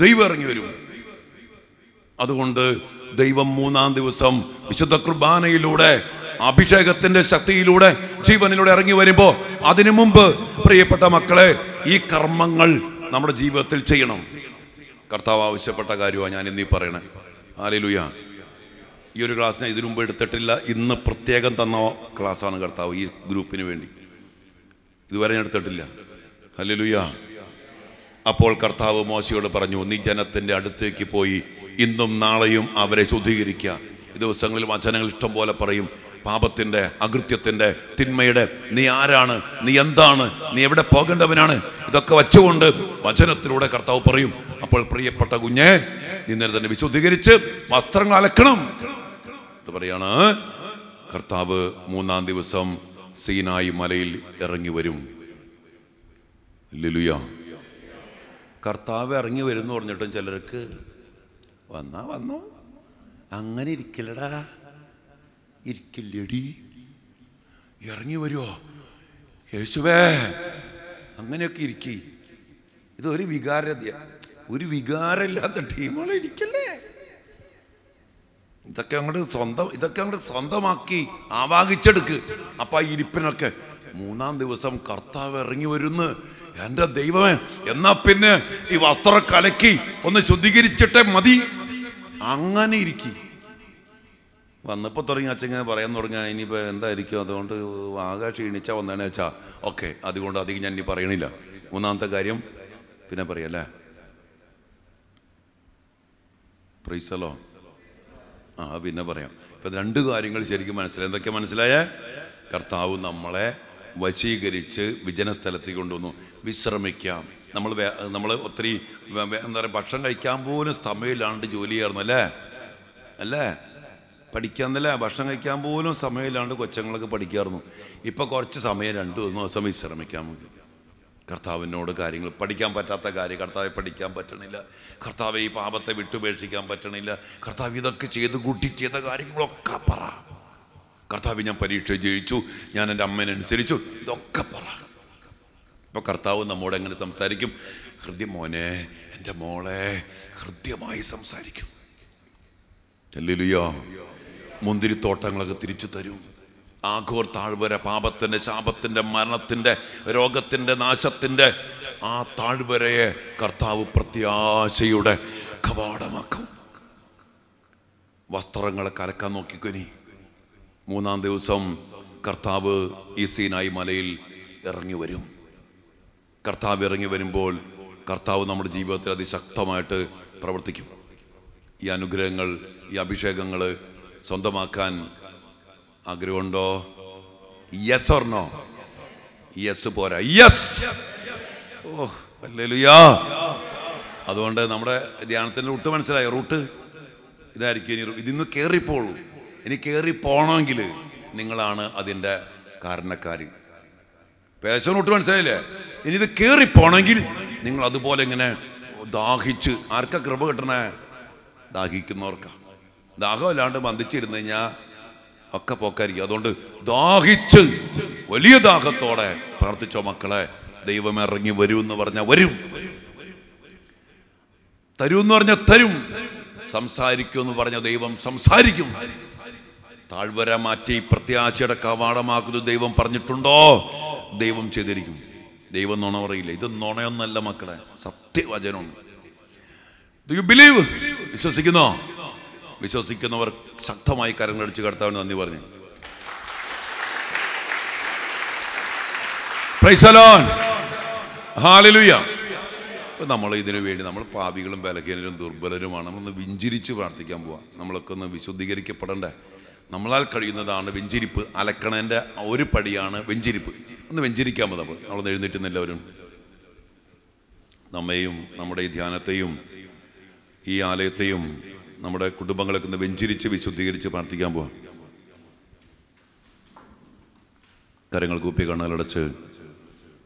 ദൈവം ഇറങ്ങി വരും അതുകൊണ്ട് ദൈവം മൂന്നാം ദിവസം വിശുദ്ധ കുർബാനയിലൂടെ അഭിഷേകത്തിന്റെ ശക്തിയിലൂടെ ജീവനിലൂടെ ഇറങ്ങി വരുമ്പോൾ അതിനു മുമ്പ് പ്രിയപ്പെട്ട മക്കളെ ഈ കർമ്മങ്ങൾ നമ്മുടെ ജീവിതത്തിൽ ചെയ്യണം കർത്താവ് ആവശ്യപ്പെട്ട കാര്യമാണ് ഞാൻ ഇന്നീ പറയണേ ആലയിലുയ്യ ഈ ഒരു ക്ലാസ് ഞാൻ ഇതിനു മുമ്പ് എടുത്തിട്ടില്ല ഇന്ന് പ്രത്യേകം തന്ന ക്ലാസ്സാണ് കർത്താവ് ഈ ഗ്രൂപ്പിന് വേണ്ടി ഇതുവരെ ഞാൻ എടുത്തിട്ടില്ല ഹലലുയ അപ്പോൾ കർത്താവ് മോശയോട് പറഞ്ഞു നീ ജനത്തിൻ്റെ അടുത്തേക്ക് പോയി ഇന്നും നാളെയും അവരെ ശുദ്ധീകരിക്കുക ദിവസങ്ങളിൽ വചനങ്ങൾ ഇഷ്ടം പോലെ പറയും പാപത്തിൻ്റെ അകൃത്യത്തിൻ്റെ തിന്മയുടെ നീ ആരാണ് നീ എന്താണ് നീ എവിടെ പോകേണ്ടവനാണ് ഇതൊക്കെ വച്ചുകൊണ്ട് വചനത്തിലൂടെ കർത്താവ് പറയും അപ്പോൾ പ്രിയപ്പെട്ട കുഞ്ഞെ നിന്നെ തന്നെ വിശുദ്ധീകരിച്ച് വസ്ത്രങ്ങൾ അലക്കണം എടുത്ത് പറയാണ് കർത്താവ് മൂന്നാം ദിവസം സീനായി മലയിൽ ഇറങ്ങി വരും ലിലുയ കർത്താവ് ഇറങ്ങി വരും എന്ന് പറഞ്ഞിട്ടും ചിലർക്ക് വന്നാ വന്നു അങ്ങനെ ഇരിക്കില്ലടാ ഇരിക്കില്ലടി ഇറങ്ങി വരുമോ യേശുവേ അങ്ങനെയൊക്കെ ഇരിക്കി ഇതൊരു വികാര ഒരു വികാരമില്ലാത്ത ടീമുകൾ ഇരിക്കല്ലേ ഇതൊക്കെ അങ്ങോട്ട് സ്വന്തം ഇതൊക്കെ അങ്ങോട്ട് സ്വന്തമാക്കി ആവാഹിച്ചെടുക്ക് അപ്പൊ ആ ഇരിപ്പിനൊക്കെ മൂന്നാം ദിവസം കർത്താവ് ഇറങ്ങി വരുന്നു എന്റെ ദൈവമേ എന്നാ പിന്നെ ഈ വസ്ത്രം കലക്കി ഒന്ന് ശുദ്ധീകരിച്ചിട്ടേ മതി അങ്ങനെ ഇരിക്കി വന്നപ്പോൾ തുടങ്ങി അച്ഛങ്ങനെ പറയാൻ തുടങ്ങിയ ഇനിയിപ്പോ എന്തായിരിക്കും അതുകൊണ്ട് ആകെ ക്ഷീണിച്ചാൽ വന്നേനെ വെച്ചാ ഓക്കെ അതുകൊണ്ട് അധികം ഞാൻ ഇനി പറയണില്ല മൂന്നാമത്തെ കാര്യം പിന്നെ പറയല്ലേ പ്രൈസലോ ആ പിന്നെ പറയാം ഇപ്പൊ രണ്ട് കാര്യങ്ങൾ ശരിക്കും മനസ്സിലായി എന്തൊക്കെ മനസ്സിലായ കർത്താവ് നമ്മളെ വശീകരിച്ച് വിജനസ്ഥലത്തേക്ക് കൊണ്ടുവന്നു വിശ്രമിക്കാം നമ്മൾ നമ്മൾ ഒത്തിരി എന്താ പറയുക ഭക്ഷണം കഴിക്കാൻ പോലും സമയമില്ലാണ്ട് ജോലി ചെയ്യാറുന്നല്ലേ അല്ലേ അല്ലേ പഠിക്കാന്നല്ലേ ഭക്ഷണം കഴിക്കാൻ പോലും സമയമില്ലാണ്ട് കൊച്ചങ്ങളൊക്കെ പഠിക്കാറുന്നു ഇപ്പം കുറച്ച് സമയം രണ്ട് മൂന്ന് ദിവസം വിശ്രമിക്കാൻ മതി കർത്താവിനോട് കാര്യങ്ങൾ പഠിക്കാൻ പറ്റാത്ത കാര്യം കർത്താവെ പഠിക്കാൻ പറ്റണില്ല കർത്താവ് ഈ പാപത്തെ വിട്ടുപേക്ഷിക്കാൻ പറ്റണില്ല കർത്താവ് ഇതൊക്കെ ചെയ്ത് കൂട്ടി ചെയ്ത കാര്യങ്ങളൊക്കെ പറ കർത്താവ് ഞാൻ പരീക്ഷ ജയിച്ചു ഞാൻ എൻ്റെ അമ്മേനനുസരിച്ചു ഇതൊക്കെ പറ ഇപ്പോൾ കർത്താവ് നമ്മോട് എങ്ങനെ സംസാരിക്കും ഹൃദ്യം മോനെ എൻ്റെ മോളെ ഹൃദ്യമായി സംസാരിക്കും ചെല്ലില്ലയോ മുന്തിരിത്തോട്ടങ്ങളൊക്കെ തിരിച്ചു തരും ആഘോർ താഴ്വര പാപത്തിൻ്റെ ശാപത്തിൻ്റെ മരണത്തിൻ്റെ രോഗത്തിൻ്റെ നാശത്തിൻ്റെ ആ താഴ്വരയെ കർത്താവ് പ്രത്യാശയുടെ കവാടമാക്കും വസ്ത്രങ്ങളെ കലക്കാൻ നോക്കിക്കുനി മൂന്നാം ദിവസം കർത്താവ് ഈ സീനായി മലയിൽ ഇറങ്ങി വരും കർത്താവ് ഇറങ്ങി വരുമ്പോൾ കർത്താവ് നമ്മുടെ ജീവിതത്തിൽ അതിശക്തമായിട്ട് പ്രവർത്തിക്കും ഈ അനുഗ്രഹങ്ങൾ ഈ അഭിഷേകങ്ങൾ സ്വന്തമാക്കാൻ ആഗ്രഹമുണ്ടോ യെസ് ഓർണോ യെസ് പോരാ യെസ് ഓ അതുകൊണ്ട് നമ്മുടെ ധ്യാനത്തിന്റെ റൂട്ട് മനസ്സിലായി റൂട്ട് ഇതായിരിക്കും ഇനി ഇതിന്ന് കയറിപ്പോളൂ ഇനി കയറി പോണമെങ്കിൽ നിങ്ങളാണ് അതിൻ്റെ കാരണക്കാർ പേശൻ റൂട്ട് മനസ്സിലായില്ലേ ഇനി ഇത് കയറി പോണമെങ്കിൽ നിങ്ങൾ അതുപോലെ ഇങ്ങനെ ദാഹിച്ച് ആർക്കാ കൃപ കിട്ടണേ ദാഹിക്കുന്നവർക്കാ ദാഹം അല്ലാണ്ട് ബന്ധിച്ചിരുന്നു കഴിഞ്ഞാൽ ഒക്കെ പോക്കായിരിക്കും അതുകൊണ്ട് ദാഹിച്ച് വലിയ ദാഹത്തോടെ പ്രാർത്ഥിച്ചോ മക്കളെ ദൈവം ഇറങ്ങി വരുമെന്ന് എന്ന് പറഞ്ഞാൽ വരും തരൂ എന്ന് പറഞ്ഞാൽ തരും സംസാരിക്കൂ എന്ന് പറഞ്ഞ ദൈവം സംസാരിക്കും താഴ്വര മാറ്റി പ്രത്യാശയുടെ കവാടമാക്കുന്നത് ദൈവം പറഞ്ഞിട്ടുണ്ടോ ദൈവം ചെയ്തിരിക്കും ദൈവം നുണ പറയില്ല ഇത് നുണയൊന്നല്ല മക്കളെ സത്യവചനമാണ് യു ബിലീവ് വിശ്വസിക്കുന്നോ വിശ്വസിക്കുന്നവർ ശക്തമായി കരങ്ങളടിച്ച് കടത്താവിന് നന്ദി പറഞ്ഞു ഹാലലുയ നമ്മൾ ഇതിനു വേണ്ടി നമ്മൾ പാപികളും ബലഹീനരും ദുർബലരുമാണ് നമ്മളൊന്ന് വിഞ്ചിരിച്ച് പ്രാർത്ഥിക്കാൻ പോവാ നമ്മളൊക്കെ ഒന്ന് വിശുദ്ധീകരിക്കപ്പെടണ്ടേ നമ്മളാൽ കഴിയുന്നതാണ് വെഞ്ചിരിപ്പ് അലക്കണേൻ്റെ ഒരു പടിയാണ് വെഞ്ചിരിപ്പ് ഒന്ന് വെഞ്ചിരിക്കാമോ നമ്മൾ നമ്മൾ എഴുന്നേറ്റ് നമ്മയും നമ്മുടെ ഈ ധ്യാനത്തെയും ഈ ആലയത്തെയും നമ്മുടെ കുടുംബങ്ങളൊക്കെ ഒന്ന് വെഞ്ചരിച്ച് വിശുദ്ധീകരിച്ച് പ്രാർത്ഥിക്കാൻ പോവാം കരങ്ങൾ കൂപ്പി കണ്ണുകളടച്ച്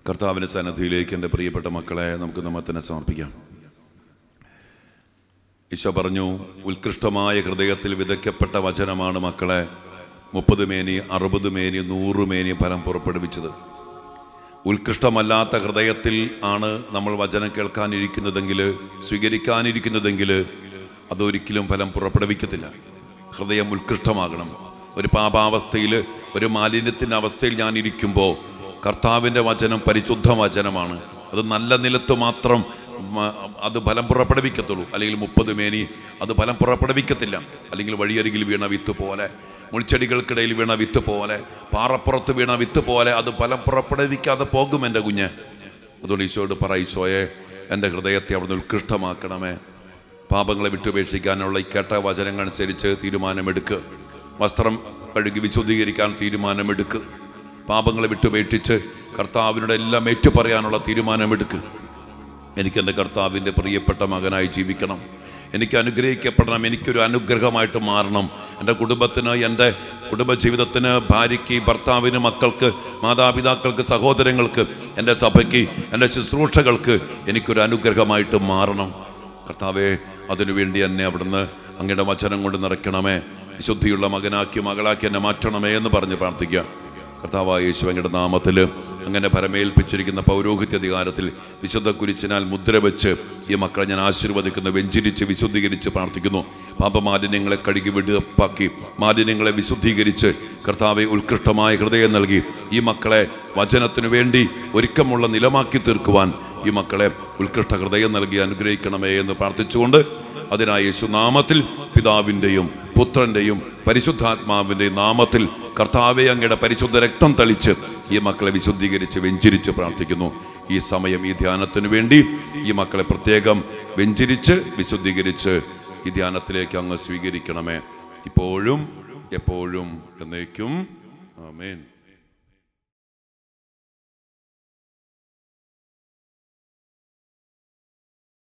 കർത്താവിൻ്റെ സന്നദ്ധിയിലേക്ക് എൻ്റെ പ്രിയപ്പെട്ട മക്കളെ നമുക്ക് നമ്മെ തന്നെ സമർപ്പിക്കാം ഈശോ പറഞ്ഞു ഉത്കൃഷ്ടമായ ഹൃദയത്തിൽ വിതയ്ക്കപ്പെട്ട വചനമാണ് മക്കളെ മുപ്പത് മേനി അറുപത് മേനി നൂറ് മേനി ഫലം പുറപ്പെടുവിച്ചത് ഉത്കൃഷ്ടമല്ലാത്ത ഹൃദയത്തിൽ ആണ് നമ്മൾ വചനം കേൾക്കാനിരിക്കുന്നതെങ്കിൽ സ്വീകരിക്കാനിരിക്കുന്നതെങ്കിൽ അതൊരിക്കലും ഫലം പുറപ്പെടുവിക്കത്തില്ല ഹൃദയം ഉത്കൃഷ്ടമാകണം ഒരു പാപാവസ്ഥയിൽ ഒരു മാലിന്യത്തിൻ്റെ അവസ്ഥയിൽ ഞാൻ ഇരിക്കുമ്പോൾ കർത്താവിൻ്റെ വചനം പരിശുദ്ധ വചനമാണ് അത് നല്ല നിലത്ത് മാത്രം അത് ഫലം പുറപ്പെടുവിക്കത്തുള്ളൂ അല്ലെങ്കിൽ മുപ്പത് മേനി അത് ഫലം പുറപ്പെടുവിക്കത്തില്ല അല്ലെങ്കിൽ വഴിയരികിൽ വീണ വിത്ത് പോലെ മുൾച്ചെടികൾക്കിടയിൽ വീണ വിത്ത് പോലെ പാറപ്പുറത്ത് വീണ വിത്ത് പോലെ അത് ഫലം പുറപ്പെടുവിക്കാതെ പോകും എൻ്റെ കുഞ്ഞ് അതുകൊണ്ട് ഈശോയോട് പറ ഈശോയെ എൻ്റെ ഹൃദയത്തെ അവിടുന്ന് ഉത്കൃഷ്ടമാക്കണമേ പാപങ്ങളെ വിട്ടുപേക്ഷിക്കാനുള്ള ഈ കേട്ട വചനങ്ങൾ അനുസരിച്ച് തീരുമാനമെടുക്കുക വസ്ത്രം കഴുകി വിശുദ്ധീകരിക്കാൻ തീരുമാനമെടുക്കുക പാപങ്ങളെ വിട്ടുപേക്ഷിച്ച് കർത്താവിനോട് എല്ലാം ഏറ്റുപറയാനുള്ള തീരുമാനമെടുക്കുക എൻ്റെ കർത്താവിൻ്റെ പ്രിയപ്പെട്ട മകനായി ജീവിക്കണം എനിക്ക് അനുഗ്രഹിക്കപ്പെടണം എനിക്കൊരു അനുഗ്രഹമായിട്ട് മാറണം എൻ്റെ കുടുംബത്തിന് എൻ്റെ കുടുംബജീവിതത്തിന് ഭാര്യയ്ക്ക് ഭർത്താവിന് മക്കൾക്ക് മാതാപിതാക്കൾക്ക് സഹോദരങ്ങൾക്ക് എൻ്റെ സഭയ്ക്ക് എൻ്റെ ശുശ്രൂഷകൾക്ക് എനിക്കൊരു അനുഗ്രഹമായിട്ട് മാറണം കർത്താവേ അതിനുവേണ്ടി എന്നെ അവിടുന്ന് അങ്ങയുടെ വചനം കൊണ്ട് നിറയ്ക്കണമേ ശുദ്ധിയുള്ള മകനാക്കി മകളാക്കി എന്നെ മാറ്റണമേ എന്ന് പറഞ്ഞ് പ്രാർത്ഥിക്കുക കർത്താവായ യേശു അങ്ങയുടെ നാമത്തിൽ അങ്ങനെ പരമേൽപ്പിച്ചിരിക്കുന്ന പൗരോഹിത്യ അധികാരത്തിൽ വിശുദ്ധ കുരിശിനാൽ മുദ്ര വെച്ച് ഈ മക്കളെ ഞാൻ ആശീർവദിക്കുന്നു വെഞ്ചിരിച്ച് വിശുദ്ധീകരിച്ച് പ്രാർത്ഥിക്കുന്നു പാപമാലിന്യങ്ങളെ കഴുകി വിടുപ്പാക്കി മാലിന്യങ്ങളെ വിശുദ്ധീകരിച്ച് കർത്താവെ ഉത്കൃഷ്ടമായ ഹൃദയം നൽകി ഈ മക്കളെ വചനത്തിനു വേണ്ടി ഒരുക്കമുള്ള നിലമാക്കി തീർക്കുവാൻ ഈ മക്കളെ ഉത്കൃഷ്ട ഹൃദയം നൽകി അനുഗ്രഹിക്കണമേ എന്ന് പ്രാർത്ഥിച്ചുകൊണ്ട് അതിനായി യേശുനാമത്തിൽ പിതാവിൻ്റെയും പുത്രൻ്റെയും പരിശുദ്ധാത്മാവിൻ്റെയും നാമത്തിൽ കർത്താവെ അങ്ങയുടെ പരിശുദ്ധ രക്തം തളിച്ച് ഈ മക്കളെ വിശുദ്ധീകരിച്ച് വെഞ്ചിരിച്ച് പ്രാർത്ഥിക്കുന്നു ഈ സമയം ഈ ധ്യാനത്തിന് വേണ്ടി ഈ മക്കളെ പ്രത്യേകം വെഞ്ചിരിച്ച് വിശുദ്ധീകരിച്ച് ഈ ധ്യാനത്തിലേക്ക് അങ്ങ് സ്വീകരിക്കണമേ ഇപ്പോഴും എപ്പോഴും എന്നേക്കും ആമേൻ